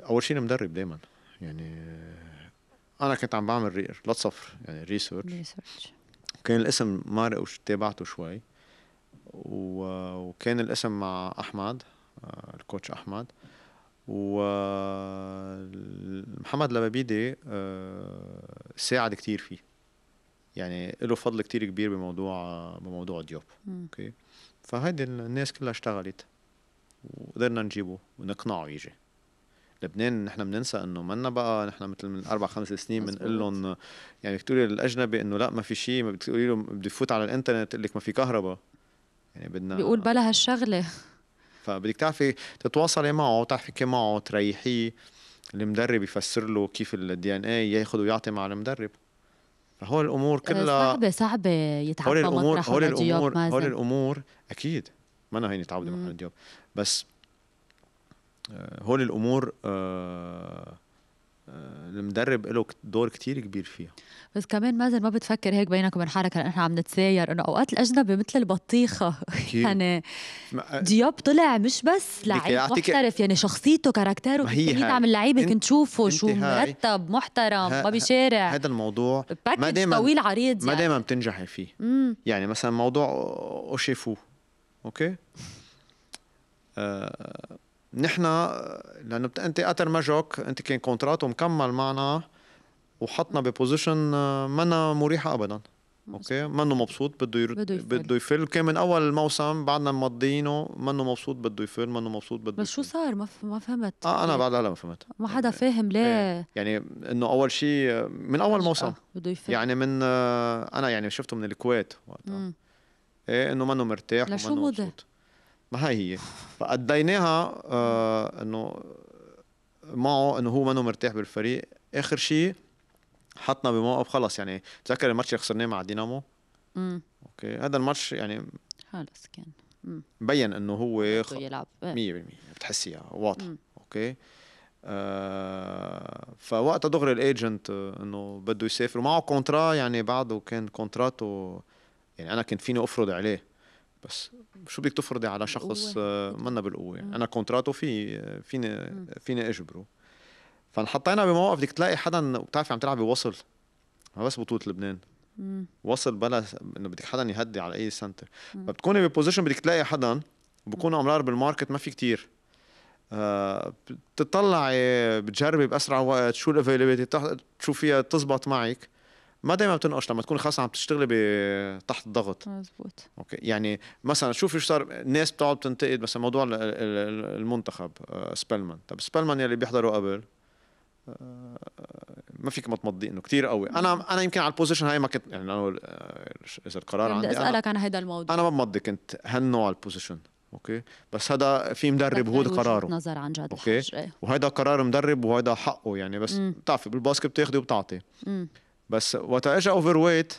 اول شيء المدرب دائما يعني انا كنت عم بعمل رير لا صفر يعني ريسيرش ريسيرش كان الاسم مارق وتابعته شوي وكان الاسم مع احمد الكوتش احمد ومحمد لبابيدي آه، ساعد كتير فيه يعني له فضل كتير كبير بموضوع بموضوع ديوب اوكي فهيدي الناس كلها اشتغلت وقدرنا نجيبه ونقنعه يجي لبنان نحن بننسى انه منا بقى نحن مثل من اربع خمس سنين بنقول لهم يعني بتقولي للاجنبي انه لا ما في شيء ما بتقولي له بده يفوت على الانترنت يقول لك ما في كهرباء يعني بدنا بيقول بلا هالشغله فبدك تعرفي تتواصلي معه تحكي معه تريحيه المدرب يفسر له كيف الدي ان اي ياخذ ويعطي مع المدرب فهول الامور إيه، كلها صعبه صعبه يتعاطى هول الامور هول الامور هول الامور اكيد ما انا هيني تعودي مع دياب بس آه، هول الامور آه آه، المدرب له دور كتير كبير فيها بس كمان مازن ما بتفكر هيك بينك وبين حالك هلا نحن عم نتساير انه اوقات الاجنبي مثل البطيخه [laughs] يعني آه، دياب طلع مش بس لعيب محترف يعني شخصيته كاركتيره بتميز عم اللعيبه كنت شوفه شو مرتب محترم ما بيشارع هذا الموضوع ما دايما طويل عريض يعني. ما دايما بتنجحي فيه مم. يعني مثلا موضوع اوشيفو اوكي آه نحن لانه بت... انت ما جوك انت كان كونترات مكمل معنا وحطنا ببوزيشن آه، منا مريحه ابدا اوكي منه مبسوط بده يرد بده يفل, بده يفل. كان من اول الموسم بعدنا مضيينه منه مبسوط بده يفل منه مبسوط بده يفل. بس شو صار ما, ما فهمت اه انا بعد هلا ما فهمت ما حدا يعني فاهم إيه، ليه ايه. يعني انه اول شيء آه، من اول موسم آه، بده يفل يعني من انا يعني شفته من الكويت وقتها ايه انه منه مرتاح لشو مضي؟ ما هي هي فأديناها آه انه معه انه هو منه مرتاح بالفريق اخر شيء حطنا بموقف خلص يعني تذكر الماتش اللي خسرناه مع دينامو امم اوكي هذا الماتش يعني خلص كان مبين انه هو خ... يلعب 100% إيه. بتحسيها واضح اوكي آه فوقتها دغري الايجنت آه، انه بده يسافر ومعه كونترا يعني بعده كان كونتراته يعني انا كنت فيني افرض عليه بس شو بدك تفرضي على شخص آه، منا بالقوه يعني انا كونتراتو في آه، فيني فيني اجبره فانحطينا بموقف بدك تلاقي حدا بتعرفي عم تلعبي وصل ما بس بطوله لبنان وصل بلا انه بدك حدا يهدي على اي سنتر فبتكوني ببوزيشن بدك تلاقي حدا بكون امرار بالماركت ما في كتير آه بتطلعي بتجربي باسرع وقت شو الافيلابيلتي تشوفيها تزبط معك ما دائما بتنقش لما تكون خاصه عم تشتغلي تحت ضغط مزبوط اوكي يعني مثلا شوفي شو صار ناس بتقعد تنتقد مثلا موضوع المنتخب آه، سبلمان طب سبلمان يلي بيحضروا قبل آه، ما فيك ما تمضي انه كثير قوي انا انا يمكن على البوزيشن هاي ما كنت يعني انا آه، اذا القرار عندي اسالك عن هذا الموضوع انا ما بمضي كنت هالنوع البوزيشن اوكي بس هذا في مدرب هو قراره نظر عن جد اوكي إيه. وهذا قرار مدرب وهذا حقه يعني بس بتعرفي بالباسكت بتاخذي وبتعطي بس وقت اجى اوفر ويت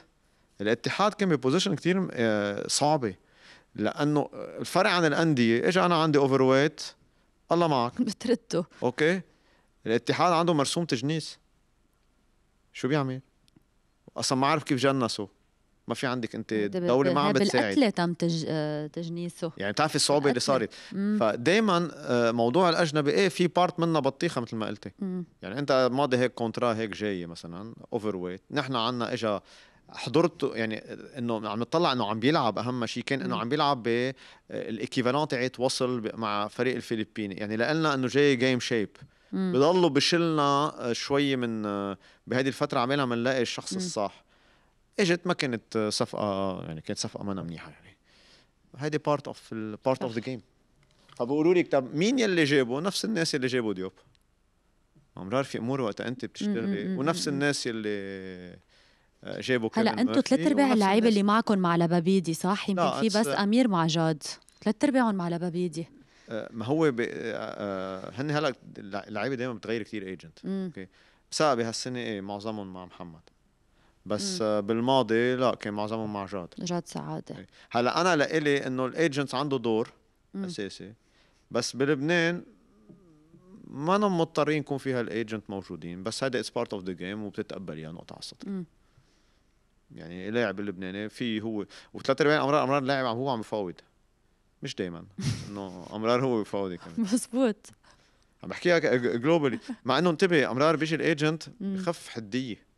الاتحاد كان ببوزيشن كتير آه، صعبه لانه الفرق عن الانديه اجى انا عندي اوفر ويت الله معك بترته اوكي الاتحاد عنده مرسوم تجنيس شو بيعمل؟ اصلا ما عارف كيف جنسه ما في عندك انت الدوله طيب، ما عم بتساعد بالقتله تم تج... آه، تجنيسه يعني بتعرفي الصعوبه اللي صارت فدائما آه، موضوع الاجنبي ايه في بارت منها بطيخه مثل ما قلتي يعني انت ماضي هيك كونترا هيك جايه مثلا اوفر ويت نحن عندنا اجى حضرت يعني انه عم نطلع انه عم بيلعب اهم شيء كان انه عم بيلعب بالاكيفالون آه، تاعت وصل مع فريق الفلبيني يعني لقلنا انه جاي جيم شيب بضلوا بشلنا شوي من بهذه الفتره عم بنلاقي الشخص الصح اجت ما كانت صفقه يعني كانت صفقه مانا منيحه يعني هيدي بارت اوف بارت اوف ذا جيم طب بقولوا لك طب مين يلي جابه نفس الناس اللي جابوا ديوب امرار في امور وقت انت بتشتغلي ونفس آه، الناس اللي جابوا هلا انتم ثلاث ارباع اللعيبه اللي معكم مع لبابيدي صح يمكن في بس امير مع جاد ثلاث ارباعهم مع لبابيدي آه، ما هو ب... آه، هن هلا اللعيبه دائما بتغير كثير ايجنت اوكي بسبب هالسنه ايه معظمهم مع محمد بس مم. آه، بالماضي لا كان معظمهم مع جاد جاد سعاده إيه. هلا انا لإلي انه الايجنتس عنده دور مم. اساسي بس بلبنان ما أنا مضطرين يكون فيها الايجنت موجودين بس هذا اتس بارت اوف ذا جيم وبتتقبل يا نقطه على السطر مم. يعني اللاعب اللبناني في هو وثلاث ارباع امرار امرار اللاعب هو عم يفاوض مش دائما [laughs] انه امرار هو يفاوض كمان مزبوط عم بحكيها جلوبالي مع انه انتبه امرار بيجي الايجنت بخف حديه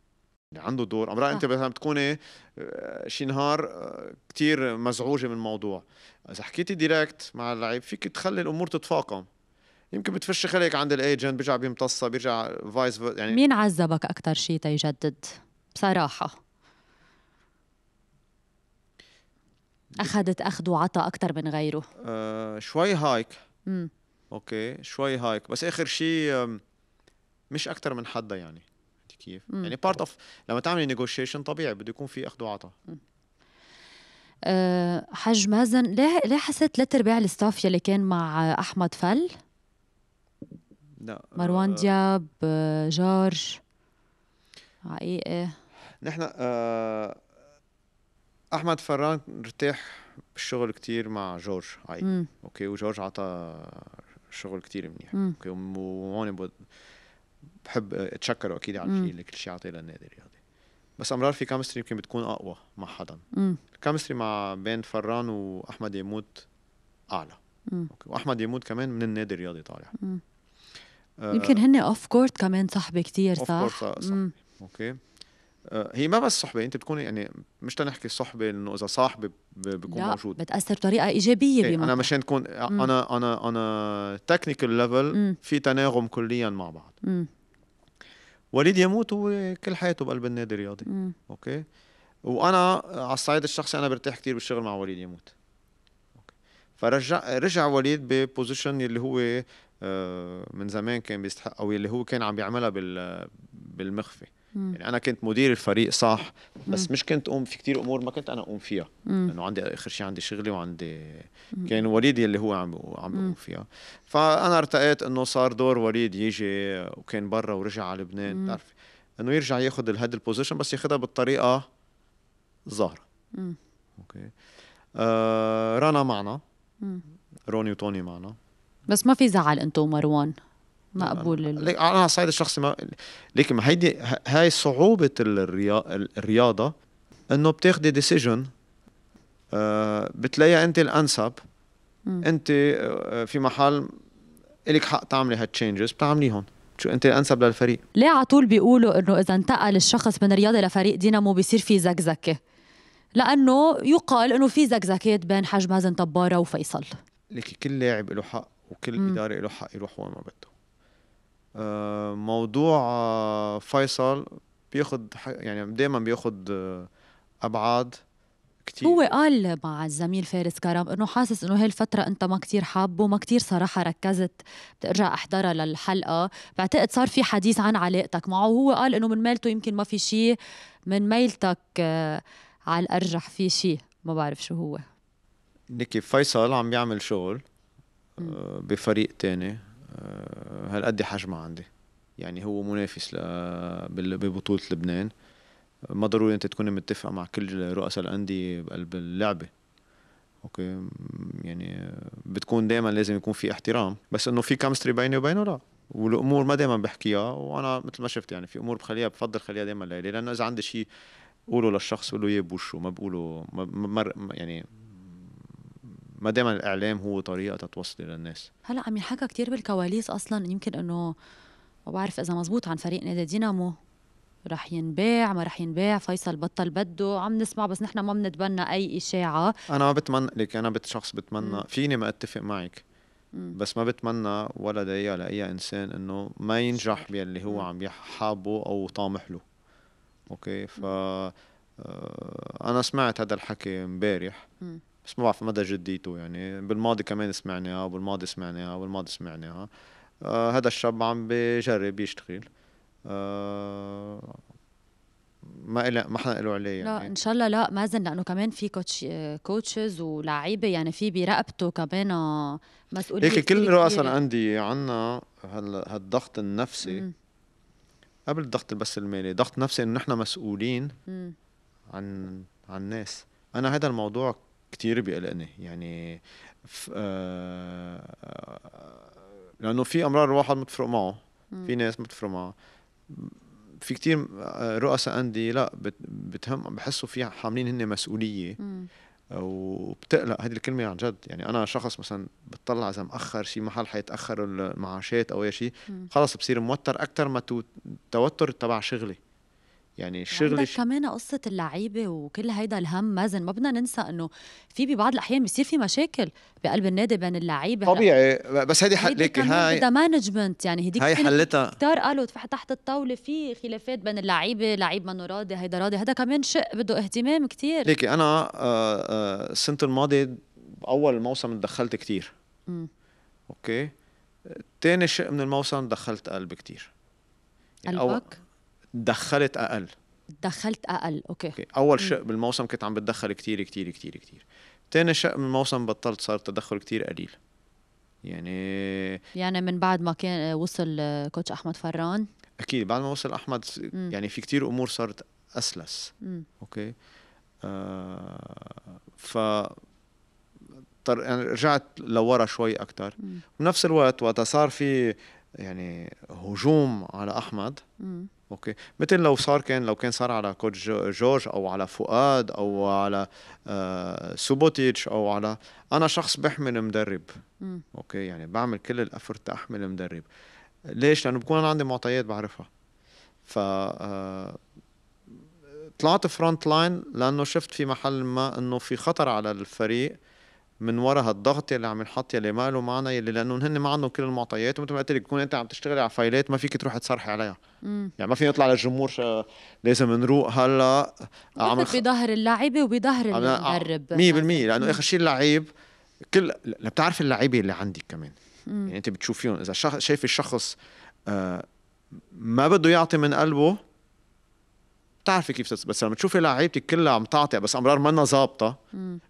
يعني عنده دور امرأة آه. انت مثلا بتكوني آه، شي نهار آه، كثير مزعوجه من الموضوع اذا حكيتي ديركت مع اللعيب فيك تخلي الامور تتفاقم يمكن بتفشي خليك عند الايجنت بيرجع بيمتصها بيرجع فايس يعني مين عذبك اكثر شيء تيجدد بصراحه اخذت اخذ وعطى اكثر من غيره أه شوي هايك مم. اوكي شوي هايك بس اخر شيء مش اكثر من حدا يعني كيف؟ مم. يعني بارت اوف لما تعملي نيغوشيشن طبيعي بده يكون في اخذ وعطاء أه حج مازن ليه ليه حسيت ثلاث ارباع الستاف يلي كان مع احمد فل؟ لا مروان آه، دياب جورج حقيقة نحن آه احمد فران ارتاح بالشغل كتير مع جورج عقيقة اوكي وجورج عطى شغل كتير منيح اوكي وهون بحب اتشكره اكيد على الشيء اللي كل شيء عطيه للنادي الرياضي بس امرار في كامستري يمكن بتكون اقوى مع حدا الكامستري مع بين فران واحمد يموت اعلى أوكي. واحمد يموت كمان من النادي الرياضي طالع آه يمكن هن اوف كورت كمان صحبه كثير صح؟ اوف كورت صحبه اوكي آه، هي ما بس صحبه انت بتكوني يعني مش تنحكي صحبه انه اذا صاحبه بيكون لا موجود بتاثر بطريقه ايجابيه إيه انا مشان تكون انا انا انا تكنيكال ليفل في تناغم كليا مع بعض مم. وليد يموت هو كل حياته بقلب النادي الرياضي مم. اوكي وانا على الصعيد الشخصي انا برتاح كثير بالشغل مع وليد يموت فرجع رجع وليد ببوزيشن اللي هو آه، من زمان كان بيستحق او اللي هو كان عم بيعملها بال بالمخفي يعني انا كنت مدير الفريق صح بس مم. مش كنت اقوم في كتير امور ما كنت انا اقوم فيها لانه عندي اخر شيء عندي شغلي وعندي مم. كان وليد يلي هو عم عم بقوم فيها فانا ارتقيت انه صار دور وليد يجي وكان برا ورجع على لبنان بتعرفي انه يرجع ياخذ هاد البوزيشن بس ياخذها بالطريقه الظاهره اوكي آه رنا معنا مم. روني وتوني معنا بس ما في زعل انت ومروان مقبول ليك انا على الصعيد الشخصي ما ليك ما هيدي هاي صعوبه الرياضه انه بتاخدي ديسيجن آه، بتلاقيها انت الانسب انت آه، في محل الك حق تعملي هالتشينجز بتعمليهم شو انت الانسب للفريق ليه على طول بيقولوا انه اذا انتقل الشخص من رياضه لفريق دينامو بيصير في زكزكه لانه يقال انه في زكزكات بين حجم مازن طباره وفيصل لك كل لاعب له حق وكل م. اداره له حق يروح وين ما بده آه، موضوع آه، فيصل بياخد يعني دايما بياخد آه، ابعاد كتير هو قال مع الزميل فارس كرم انه حاسس انه هاي الفترة انت ما كتير حابه ما كتير صراحة ركزت بترجع احضرها للحلقة بعتقد صار في حديث عن علاقتك معه وهو قال انه من ميلته يمكن ما في شيء من ميلتك على الارجح في شيء ما بعرف شو هو ليكي فيصل عم بيعمل شغل بفريق تاني آه، هالقد حجمها عندي يعني هو منافس ببطولة لبنان ما ضروري انت تكون متفق مع كل رؤساء الانديه بقلب اللعبه اوكي يعني بتكون دائما لازم يكون في احترام بس انه في كمستري بيني وبينه لا والامور ما دائما بحكيها وانا مثل ما شفت يعني في امور بخليها بفضل خليها دائما لإلي لانه اذا عندي شيء قوله للشخص قوله اياه بوشه ما بقوله ما يعني ما دايما الاعلام هو طريقه توصل للناس هلا عم ينحكى كثير بالكواليس اصلا يمكن انه ما بعرف اذا مزبوط عن فريق نادي دينامو رح ينباع ما رح ينباع فيصل بطل بده عم نسمع بس نحن ما بنتبنى اي اشاعه انا ما بتمنى لك انا شخص بتمنى فيني ما اتفق معك بس ما بتمنى ولا دقيقه لاي انسان انه ما ينجح باللي هو عم حابه او طامح له اوكي ف آه، انا سمعت هذا الحكي امبارح بس ما بعرف مدى جديته يعني بالماضي كمان سمعناها وبالماضي سمعناها وبالماضي سمعناها آه هذا الشاب عم بجرب يشتغل آه، ما إلا ما حدا له عليه يعني لا ان شاء الله لا مازن لانه كمان في كوتش كوتشز ولاعيبه يعني في برقبته كمان آه، مسؤوليه هيك كل رؤساء عندي عنا هالضغط النفسي قبل الضغط بس المالي ضغط نفسي انه نحن مسؤولين عن عن الناس انا هذا الموضوع كتير بيقلقني يعني ف... آه... آه، لانه في امرار الواحد متفرق معه في ناس متفرق معه في كتير آه، رؤساء عندي لا بتهم بحسوا في حاملين هن مسؤوليه وبتقلق هذه الكلمة عن جد يعني أنا شخص مثلا بتطلع إذا مأخر شيء محل حيتأخر المعاشات أو أي شيء خلص بصير موتر أكثر ما التوتر تبع شغلي يعني الشغل وعندك كمان قصة اللعيبة وكل هيدا الهم مازن ما بدنا ننسى انه في ببعض الاحيان بيصير في مشاكل بقلب النادي بين اللعيبة طبيعي بس هيدي حق ليك هاي بدها مانجمنت يعني هديك هاي حلتها كثار قالوا تحت الطاولة في خلافات بين اللعيبة لعيب منه راضي هيدا راضي هذا كمان شق بده اهتمام كثير ليكي انا آه، آه، السنة الماضية بأول الموسم تدخلت كثير اوكي تاني شق من الموسم دخلت قلب كثير يعني قلبك؟ دخلت اقل دخلت اقل اوكي, أوكي. اول شق بالموسم كنت عم بتدخل كتير كتير كتير كتير تاني شق من الموسم بطلت صار تدخل كتير قليل يعني يعني من بعد ما كان آه، وصل آه، كوتش احمد فران اكيد بعد ما وصل احمد مم. يعني في كتير امور صارت اسلس مم. اوكي آه ف يعني رجعت لورا شوي اكثر بنفس الوقت وقتها صار في يعني هجوم على احمد مم. اوكي مثل لو صار كان لو كان صار على كوتش جورج او على فؤاد او على آه سوبوتيتش او على انا شخص بحمل مدرب م. اوكي يعني بعمل كل الافرت تحمل مدرب ليش لانه بكون انا عندي معطيات بعرفها ف آه، طلعت فرونت لاين لانه شفت في محل ما انه في خطر على الفريق من وراء هالضغط يلي عم ينحط يلي ما له معنى يلي لانه هن ما عندهم كل المعطيات ومثل ما قلت لك انت عم تشتغلي على فايلات ما فيك تروح تصرحي عليها مم. يعني ما فينا نطلع للجمهور لازم نروق هلا عم خ... بظهر اللاعبه وبظهر المدرب 100% لانه اخر شيء اللعيب كل بتعرف اللعيبه اللي عندك كمان مم. يعني انت بتشوفيهم اذا شخ... شايف الشخص آه ما بده يعطي من قلبه بتعرفي كيف بس لما تشوفي لعيبتك كلها عم تعطي بس امرار منا ظابطه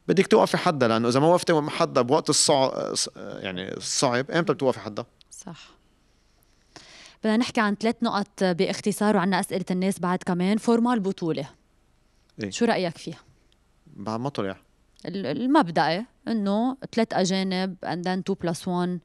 بدك توقفي حدا لانه اذا ما وقفتي حدا بوقت الصع يعني الصعب امتى بتوقفي حدا صح بدنا نحكي عن ثلاث نقط باختصار وعنا اسئله الناس بعد كمان فورمال بطوله إيه؟ شو رايك فيها بعد ما طلع المبدأ انه ثلاث اجانب اند ذن 2 بلس 1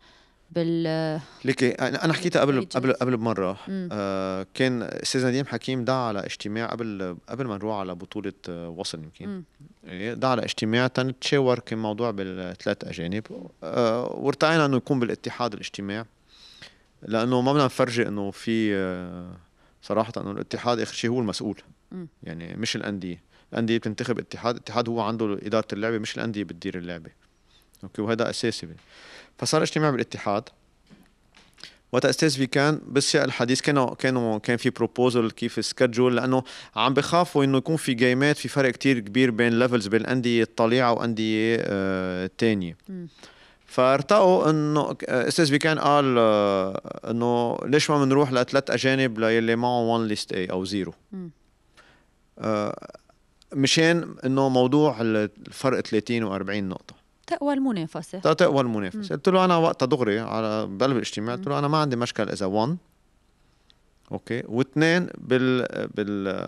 بال ليكي انا حكيتها قبل قبل قبل بمره آه كان استاذ نديم حكيم دعا على اجتماع قبل قبل ما نروح على بطوله آه، وصل يمكن إيه، دعا على اجتماع تنتشاور كان موضوع بالثلاث اجانب آه وارتعينا انه يكون بالاتحاد الاجتماع لانه ما بدنا نفرجي انه في آه، صراحه انه الاتحاد اخر شيء هو المسؤول م. يعني مش الانديه الانديه بتنتخب اتحاد الاتحاد هو عنده اداره اللعبه مش الانديه بتدير اللعبه اوكي وهذا اساسي بي. فصار اجتماع بالاتحاد وقت استاذ في كان بالسياق الحديث كانوا كانوا كان في بروبوزل كيف سكجول لانه عم بخافوا انه يكون في جيمات في فرق كتير كبير بين ليفلز بين الانديه الطليعه وانديه آه تانية فارتقوا انه استاذ كان قال آه، انه ليش ما بنروح لثلاث اجانب للي معه 1 ليست اي او زيرو آه مشان انه موضوع الفرق 30 و40 نقطه تقوى المنافسه تقوى المنافسه قلت له انا وقتها دغري على بقلب الاجتماع قلت له انا ما عندي مشكل اذا 1 اوكي واثنين بال بال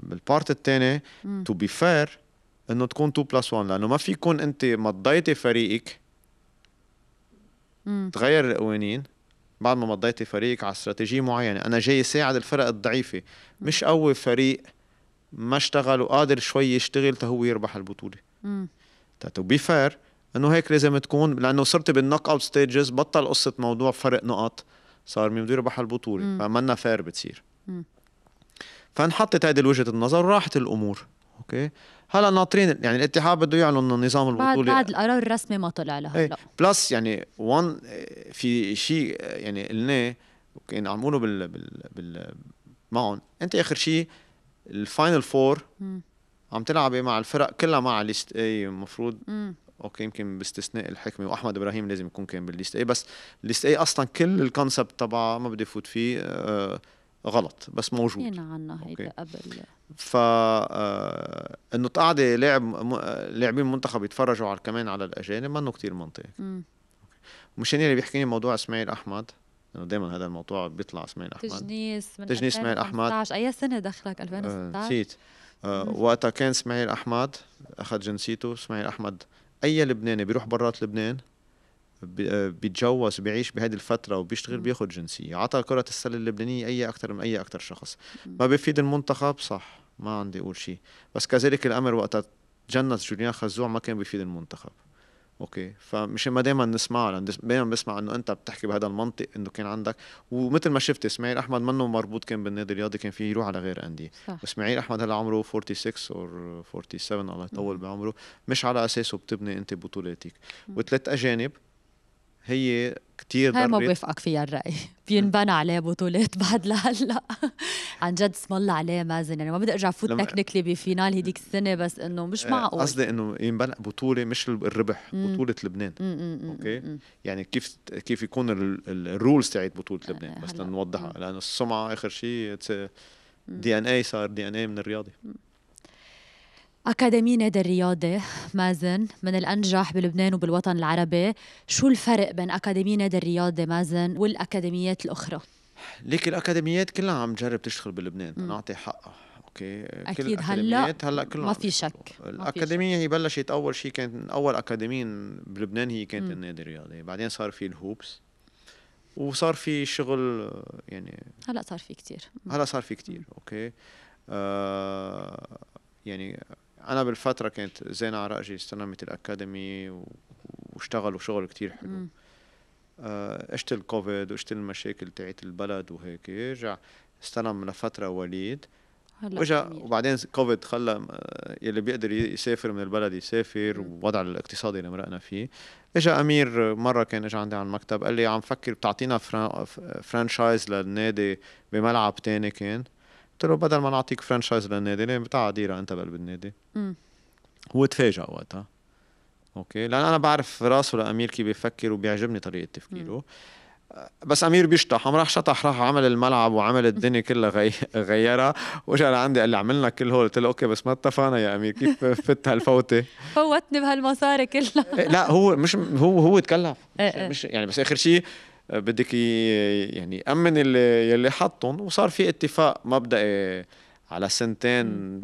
بالبارت الثاني تو بي فير انه تكون 2 بلس 1 لانه ما فيكون انت مضيتي فريقك مم. تغير القوانين بعد ما مضيتي فريقك على استراتيجيه معينه انا جاي ساعد الفرق الضعيفه مش قوي فريق ما اشتغل وقادر شوي يشتغل تهو يربح البطوله تو بي فير انه هيك لازم تكون لانه صرت بالنوك اوت ستيجز بطل قصه موضوع فرق نقط صار مين بده يربح البطوله فمنا فير بتصير فانحطت هيدي وجهه النظر وراحت الامور اوكي هلا ناطرين يعني الاتحاد بده يعلن نظام البطوله بعد, بعد القرار الرسمي ما طلع لهلا ايه. بلس يعني وان في شيء يعني قلناه وكان عم بقوله بال بال بال معهم انت اخر شيء الفاينل فور عم تلعبي مع الفرق كلها مع ليست اي المفروض اوكي يمكن باستثناء الحكمه واحمد ابراهيم لازم يكون كان بالليست اي بس الليست اي اصلا كل الكونسبت تبع ما بدي فوت فيه آه غلط بس موجود حكينا إيه، نعم، عنها نعم، هيدا قبل ف آه، انه تقعدي لاعب لاعبين المنتخب يتفرجوا على كمان على الاجانب منه كثير منطقي مشان اللي بيحكيني موضوع اسماعيل احمد لانه دائما هذا الموضوع بيطلع اسماعيل احمد تجنيس من تجنيس اسماعيل احمد اي سنه دخلك 2016 آه، نسيت آه وقتها كان اسماعيل احمد اخذ جنسيته اسماعيل احمد اي لبناني بيروح برات لبنان بيتجوز بيعيش بهذه الفترة وبيشتغل بياخد جنسية عطى كرة السلة اللبنانية أي أكثر من أي أكثر شخص ما بيفيد المنتخب صح ما عندي أقول شيء بس كذلك الأمر وقت جنس جوليان خزوع ما كان بيفيد المنتخب اوكي فمش ما دائما نسمع دائما بسمع انه انت بتحكي بهذا المنطق انه كان عندك ومثل ما شفت اسماعيل احمد منه مربوط كان بالنادي الرياضي كان فيه يروح على غير انديه اسماعيل احمد هلا عمره 46 او 47 الله يطول بعمره مش على اساسه بتبني انت بطولاتك وثلاث اجانب هي كتير هاي ما بوافقك فيها الرأي بينبنى عليه بطولات [laughs] بعد لهلا عن جد اسم الله عليه مازن يعني ما بدي ارجع فوت تكنيكلي بفينال هديك السنه بس انه مش آه، معقول قصدي انه ينبنى بطوله مش الربح بطوله لبنان اوكي يعني كيف كيف يكون الرولز تاعت بطوله آه، لبنان بس لنوضحها لانه السمعه اخر شيء دي ان اي صار دي ان اي من الرياضي أكاديمي نادي الرياضة مازن من الأنجح بلبنان وبالوطن العربي شو الفرق بين أكاديمي نادي الرياضة مازن والأكاديميات الأخرى؟ ليك الأكاديميات كلها عم تجرب تشتغل بلبنان نعطي حقها اوكي اكيد هلا هلا كلهم ما في شك الاكاديميه هي بلشت اول شيء كانت اول أكاديمية بلبنان هي كانت م. النادي الرياضي بعدين صار في الهوبس وصار في شغل يعني هلا صار في كتير هلا صار في كتير اوكي آه يعني انا بالفتره كانت زين عراقجي استلمت الاكاديمي واشتغلوا شغل كتير حلو اجت آه، الكوفيد واجت المشاكل تاعت البلد وهيك رجع استلم لفتره وليد واجا وبعدين كوفيد خلى آه، يلي بيقدر يسافر من البلد يسافر والوضع الاقتصادي اللي مرقنا فيه اجا امير مره كان اجى عندي على المكتب قال لي عم فكر بتعطينا فرانشايز آه، للنادي بملعب تاني كان قلت له بدل ما نعطيك فرانشايز للنادي ليه بتاع ديره انت بقلب النادي هو تفاجأ وقتها اوكي لان انا بعرف راسه لامير كيف بيفكر وبيعجبني طريقه تفكيره آه، بس امير بيشطح راح شطح راح عمل الملعب وعمل الدنيا كلها غي... غيرها وجا لعندي قال لي عملنا كل هول قلت له اوكي بس ما اتفقنا يا امير كيف فت هالفوته [laughs] فوتني بهالمصاري كلها إيه، لا هو مش هو هو تكلف إيه، إيه. مش يعني بس اخر شيء آه، بدك يعني امن اللي يلي حطهم وصار في اتفاق مبدئي على سنتين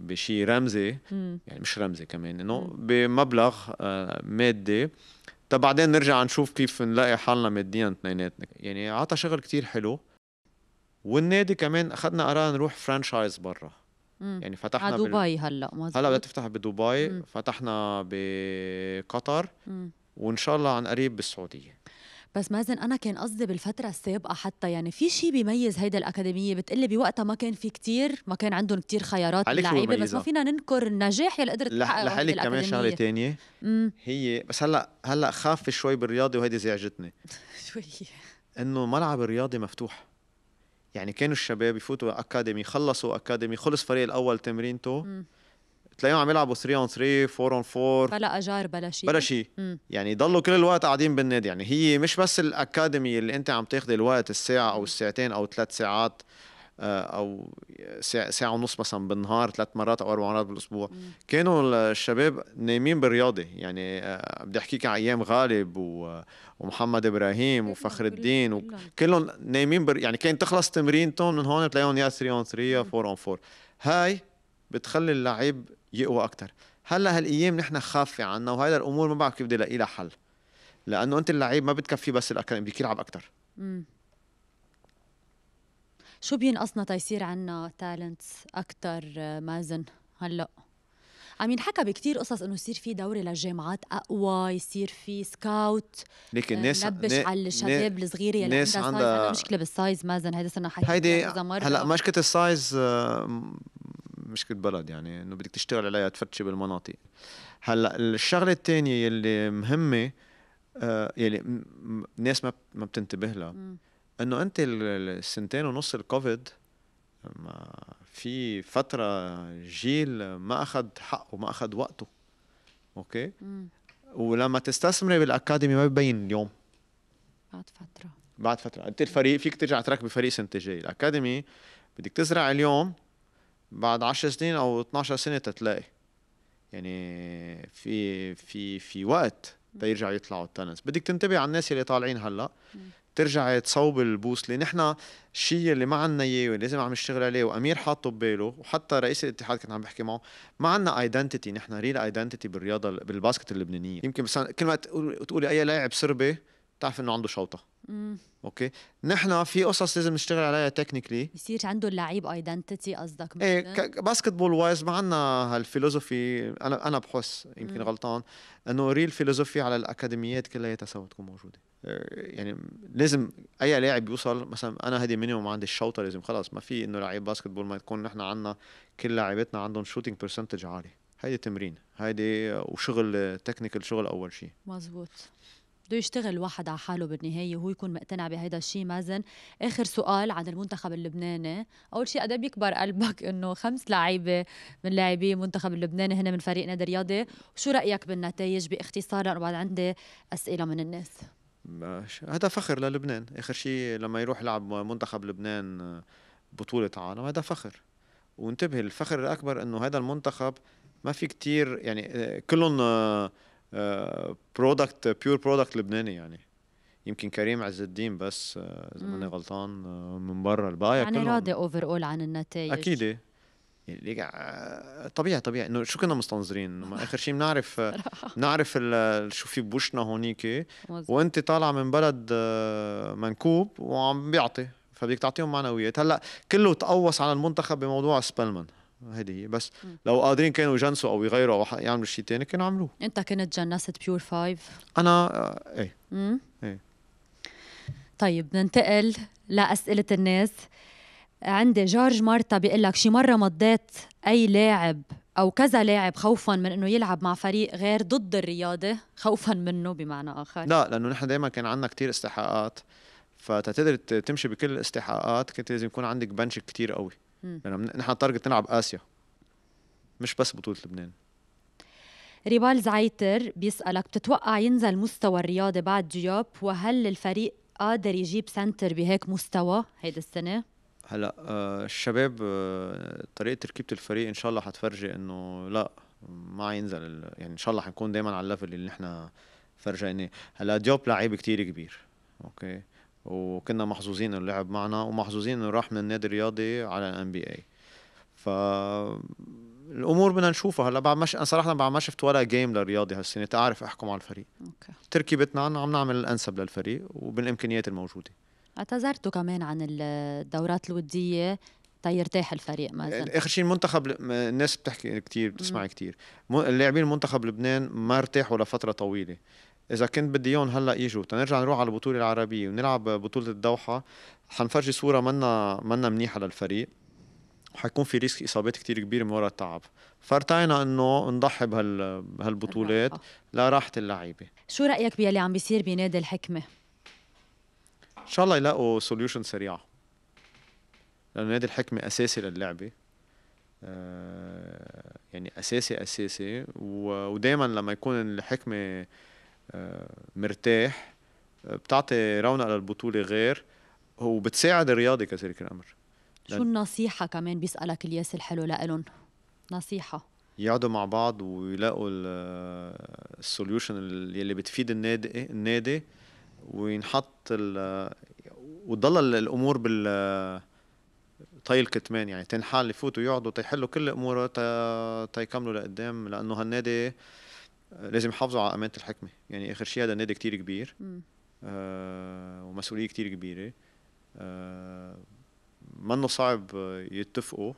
بشيء رمزي يعني مش رمزي كمان انه بمبلغ آه، مادي تبعدين نرجع نشوف كيف نلاقي حالنا ماديا اثنيناتنا يعني عطى شغل كتير حلو والنادي كمان اخذنا قرار نروح فرانشايز برا يعني فتحنا على دبي هلا مزبوط. هلا بدها تفتح بدبي فتحنا بقطر مم. وان شاء الله عن قريب بالسعوديه بس مازن انا كان قصدي بالفتره السابقه حتى يعني في شيء بيميز هيدا الاكاديميه بتقلي بوقتها ما كان في كتير ما كان عندهم كتير خيارات لعيبه بس ما فينا ننكر النجاح يلي قدرت تحققه لحالك كمان شغله تانية هي بس هلا هلا خاف شوي بالرياضه وهيدي زعجتني [laughs] شوي انه ملعب الرياضي مفتوح يعني كانوا الشباب يفوتوا اكاديمي خلصوا اكاديمي خلص فريق الاول تمرينته مم. تلاقيهم عم يلعبوا 3 اون 3 4 اون 4 بلا اجار بلا شيء بلا شيء يعني ضلوا كل الوقت قاعدين بالنادي يعني هي مش بس الاكاديمي اللي انت عم تاخذ الوقت الساعه او الساعتين او ثلاث ساعات آه، او ساعه ونص مثلا بالنهار ثلاث مرات او اربع مرات بالاسبوع مم. كانوا الشباب نايمين بالرياضه يعني آه، بدي احكيك عن ايام غالب و... آه، ومحمد ابراهيم وفخر الدين وكلهم نايمين بر... يعني كان تخلص تمرينتهم من هون تلاقيهم يا 3 اون 3 يا 4 اون 4 هاي بتخلي اللعيب يقوى اكثر هلا هالايام نحن خافه عنا وهيدا الامور ما بعرف كيف بدي الاقي لها حل لانه انت اللعيب ما بتكفي بس الاكاديمي بدك يلعب اكثر شو بينقصنا تيصير عنا تالنتس اكثر مازن هلا عم ينحكى بكثير قصص انه يصير في دوري للجامعات اقوى يصير في سكاوت لكن ناس نبش على الشباب الصغيره يلي عندها عندها مشكله بالسايز مازن هيدا صرنا حكينا هيدي هلا مشكله السايز مشكله بلد يعني انه بدك تشتغل عليها تفتشي بالمناطق هلا الشغله الثانيه يلي مهمه آه، يلي الناس ما ما بتنتبه لها انه انت السنتين ونص الكوفيد ما في فتره جيل ما اخذ حقه ما اخذ وقته اوكي مم. ولما تستثمري بالاكاديمي ما ببين اليوم بعد فتره بعد فتره انت الفريق فيك ترجع تركبي فريق سنتين جاي الاكاديمي بدك تزرع اليوم بعد 10 سنين او 12 سنه تتلاقي يعني في في في وقت تيرجع يطلعوا التنس بدك تنتبه على الناس اللي طالعين هلا ترجع تصوب البوصله نحن الشيء اللي ما عندنا اياه ولازم عم نشتغل عليه وامير حاطه بباله وحتى رئيس الاتحاد كنت عم بحكي معه ما عندنا ايدنتيتي نحن ريل ايدنتيتي بالرياضه بالباسكت اللبنانيه يمكن بس كل ما تقولي اي لاعب سربي بتعرف انه عنده شوطه مم. اوكي نحن في قصص لازم نشتغل عليها تكنيكلي يصير عنده اللعيب ايدنتيتي قصدك ايه باسكت بول وايز ما عندنا هالفيلوزوفي انا انا بحس يمكن مم. غلطان انه ريل فيلوزوفي على الاكاديميات كلياتها سوا تكون موجوده إيه، يعني لازم اي لاعب يوصل مثلا انا هذه مينيموم عندي الشوطه لازم خلاص ما في انه لعيب باسكت بول ما تكون نحن عندنا كل لاعبتنا عندهم شوتينج برسنتج عالي هيدي تمرين هيدي وشغل تكنيكال شغل اول شيء مزبوط بده يشتغل واحد على حاله بالنهايه وهو يكون مقتنع بهذا الشيء مازن اخر سؤال عن المنتخب اللبناني اول شيء قد بيكبر قلبك [laughs] انه خمس لعيبه من لاعبي المنتخب اللبناني هنا من فريق نادي رياضي شو رايك بالنتائج باختصار لانه بعد عندي اسئله من الناس هذا فخر للبنان اخر شيء لما يروح يلعب منتخب لبنان آه، بطوله عالم هذا فخر وانتبه الفخر الاكبر انه هذا المنتخب ما في كتير يعني آه، كلهم آه، برودكت بيور برودكت لبناني يعني يمكن كريم عز الدين بس آه، اذا ماني غلطان آه، من برا الباقي يعني راضي اوفر اول عن النتائج اكيد إيه. يعني آه، طبيعي طبيعي انه شو كنا مستنظرين ما اخر شيء بنعرف بنعرف [laughs] شو في بوشنا هونيك وانت طالع من بلد منكوب وعم بيعطي فبدك تعطيهم معنويات هلا كله تقوص على المنتخب بموضوع سبلمان هذه هي بس م. لو قادرين كانوا يجنسوا او يغيروا او يعملوا شيء ثاني كانوا عملوه انت كنت جنست بيور فايف انا آه ايه م? ايه طيب ننتقل لاسئله الناس عندي جورج مارتا بيقول لك شي مره مضيت اي لاعب او كذا لاعب خوفا من انه يلعب مع فريق غير ضد الرياضه خوفا منه بمعنى اخر لا لانه نحن دائما كان عندنا كتير استحقاقات فتقدر تمشي بكل الاستحقاقات كنت لازم يكون عندك بنش كتير قوي لانه نحن التارجت نلعب اسيا مش بس بطوله لبنان ريبال زعيتر بيسألك بتتوقع ينزل مستوى الرياضي بعد دياب وهل الفريق قادر يجيب سنتر بهيك مستوى هيدا السنة؟ هلا آه، الشباب آه، طريقة تركيبة الفريق إن شاء الله حتفرجي إنه لا ما ينزل يعني إن شاء الله حنكون دايما على الليفل اللي نحن فرجيناه هلا ديوب لعيب كتير كبير أوكي وكنا محظوظين انه لعب معنا ومحظوظين انه راح من النادي الرياضي على الان بي اي ف الامور بدنا نشوفها هلا بعد ما انا صراحه بعد ما شفت ولا جيم للرياضي هالسنه تعرف احكم على الفريق اوكي تركيبتنا عنا عم نعمل الانسب للفريق وبالامكانيات الموجوده اعتذرتوا كمان عن الدورات الوديه تيرتاح الفريق مثلا اخر شيء المنتخب الناس بتحكي كثير بتسمع كثير اللاعبين منتخب لبنان ما ارتاحوا لفتره طويله اذا كنت بدي اياهم هلا يجوا تنرجع نروح على البطوله العربيه ونلعب بطوله الدوحه حنفرجي صوره منا منا منيحه للفريق وحيكون في ريسك اصابات كتير كبير من وراء التعب فارتعينا انه نضحي بهال بهالبطولات لراحه اللعيبه شو رايك باللي عم بيصير بنادي الحكمه ان شاء الله يلاقوا سوليوشن سريعه لانه نادي الحكمه اساسي للعبه آه، يعني اساسي اساسي ودائما لما يكون الحكمه مرتاح بتعطي رونق للبطوله غير وبتساعد الرياضي كذلك الامر شو النصيحة كمان بيسألك الياس الحلو لإلهم؟ نصيحة يقعدوا مع بعض ويلاقوا السوليوشن اللي بتفيد النادي النادي وينحط وتضل الامور بال طي الكتمان يعني تنحل يفوتوا يقعدوا تيحلوا كل الامور تيكملوا لقدام لانه هالنادي لازم يحافظوا على امانه الحكمه يعني اخر شيء هذا نادي كتير كبير آه ومسؤوليه كتير كبيره آه منه صعب يتفقوا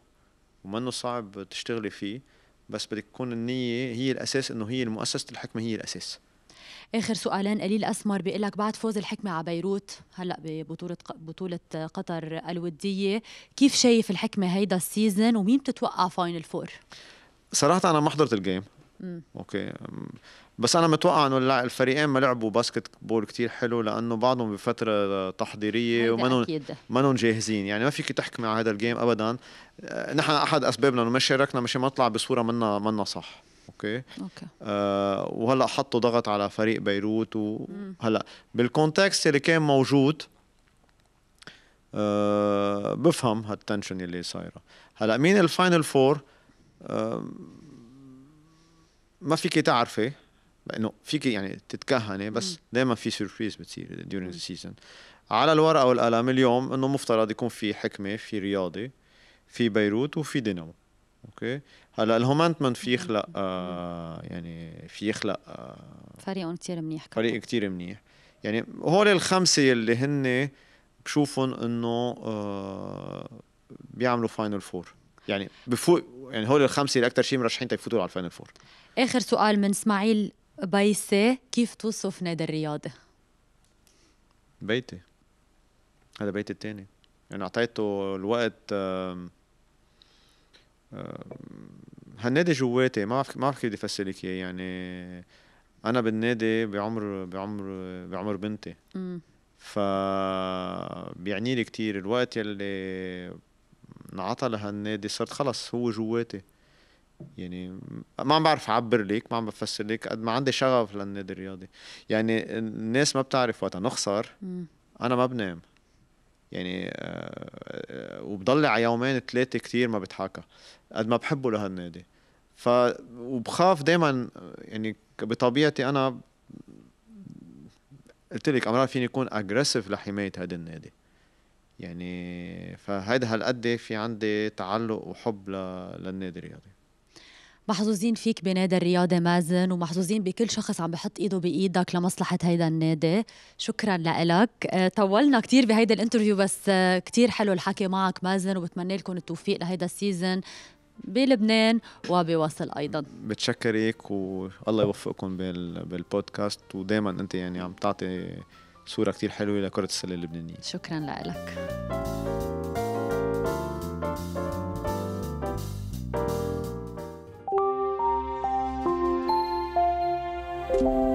ومنه صعب تشتغلي فيه بس بدك تكون النية هي الأساس إنه هي مؤسسة الحكمة هي الأساس آخر سؤالين قليل أسمر بيقول لك بعد فوز الحكمة على بيروت هلا ببطولة بطولة قطر الودية كيف شايف الحكمة هيدا السيزون ومين بتتوقع فاينل فور؟ صراحة أنا ما حضرت الجيم مم. اوكي بس انا متوقع انه الفريقين ما لعبوا باسكت بول كثير حلو لانه بعضهم بفتره تحضيريه وما ما جاهزين يعني ما فيك تحكمي على هذا الجيم ابدا أه، نحن احد اسبابنا انه ما شاركنا مشان ما نطلع بصوره منا منا صح اوكي اوكي آه وهلا حطوا ضغط على فريق بيروت وهلا بالكونتكست اللي كان موجود أه بفهم هالتنشن اللي صايره هلا مين الفاينل فور أه ما فيك تعرفي لانه فيك يعني تتكهني بس دائما في سيربريز بتصير during ذا سيزون على الورقه والقلم اليوم انه مفترض يكون في حكمه في رياضي في بيروت وفي دينامو اوكي هلا الهومنتمنت في يخلق آه يعني في يخلق آه فريق كثير منيح فريق كثير منيح يعني هول الخمسه اللي هن بشوفهم انه آه بيعملوا فاينل فور يعني بفوق يعني هول الخمسه اللي اكثر شيء مرشحين تفوتوا على الفاينل فور اخر سؤال من اسماعيل بيسي كيف توصف نادي الرياضه؟ بيتي هذا بيتي الثاني يعني اعطيته الوقت هالنادي جواتي ما بعرف ما بعرف كيف بدي افسر لك اياه يعني انا بالنادي بعمر بعمر بعمر بنتي ف بيعني لي كثير الوقت يلي انعطى لهالنادي صرت خلص هو جواتي يعني ما عم بعرف اعبر لك ما عم بفسر لك قد ما عندي شغف للنادي الرياضي يعني الناس ما بتعرف وقتها نخسر انا ما بنام يعني آه، وبضل على يومين ثلاثه كثير ما بتحاكى قد ما بحبه لهالنادي ف وبخاف دائما يعني بطبيعتي انا قلت لك امرار فيني اكون اجريسيف لحمايه هذا النادي يعني فهيدا هالقد في عندي تعلق وحب للنادي الرياضي محظوظين فيك بنادي الرياضي مازن ومحظوظين بكل شخص عم بحط ايده بايدك لمصلحه هيدا النادي شكرا لك طولنا كثير بهيدا الانترفيو بس كثير حلو الحكي معك مازن وبتمنى لكم التوفيق لهيدا السيزون بلبنان وبوصل ايضا بتشكرك والله يوفقكم بالبودكاست ودائما انت يعني عم تعطي صورة كتير حلوة لكرة السلة اللبنانية شكرا لك thank you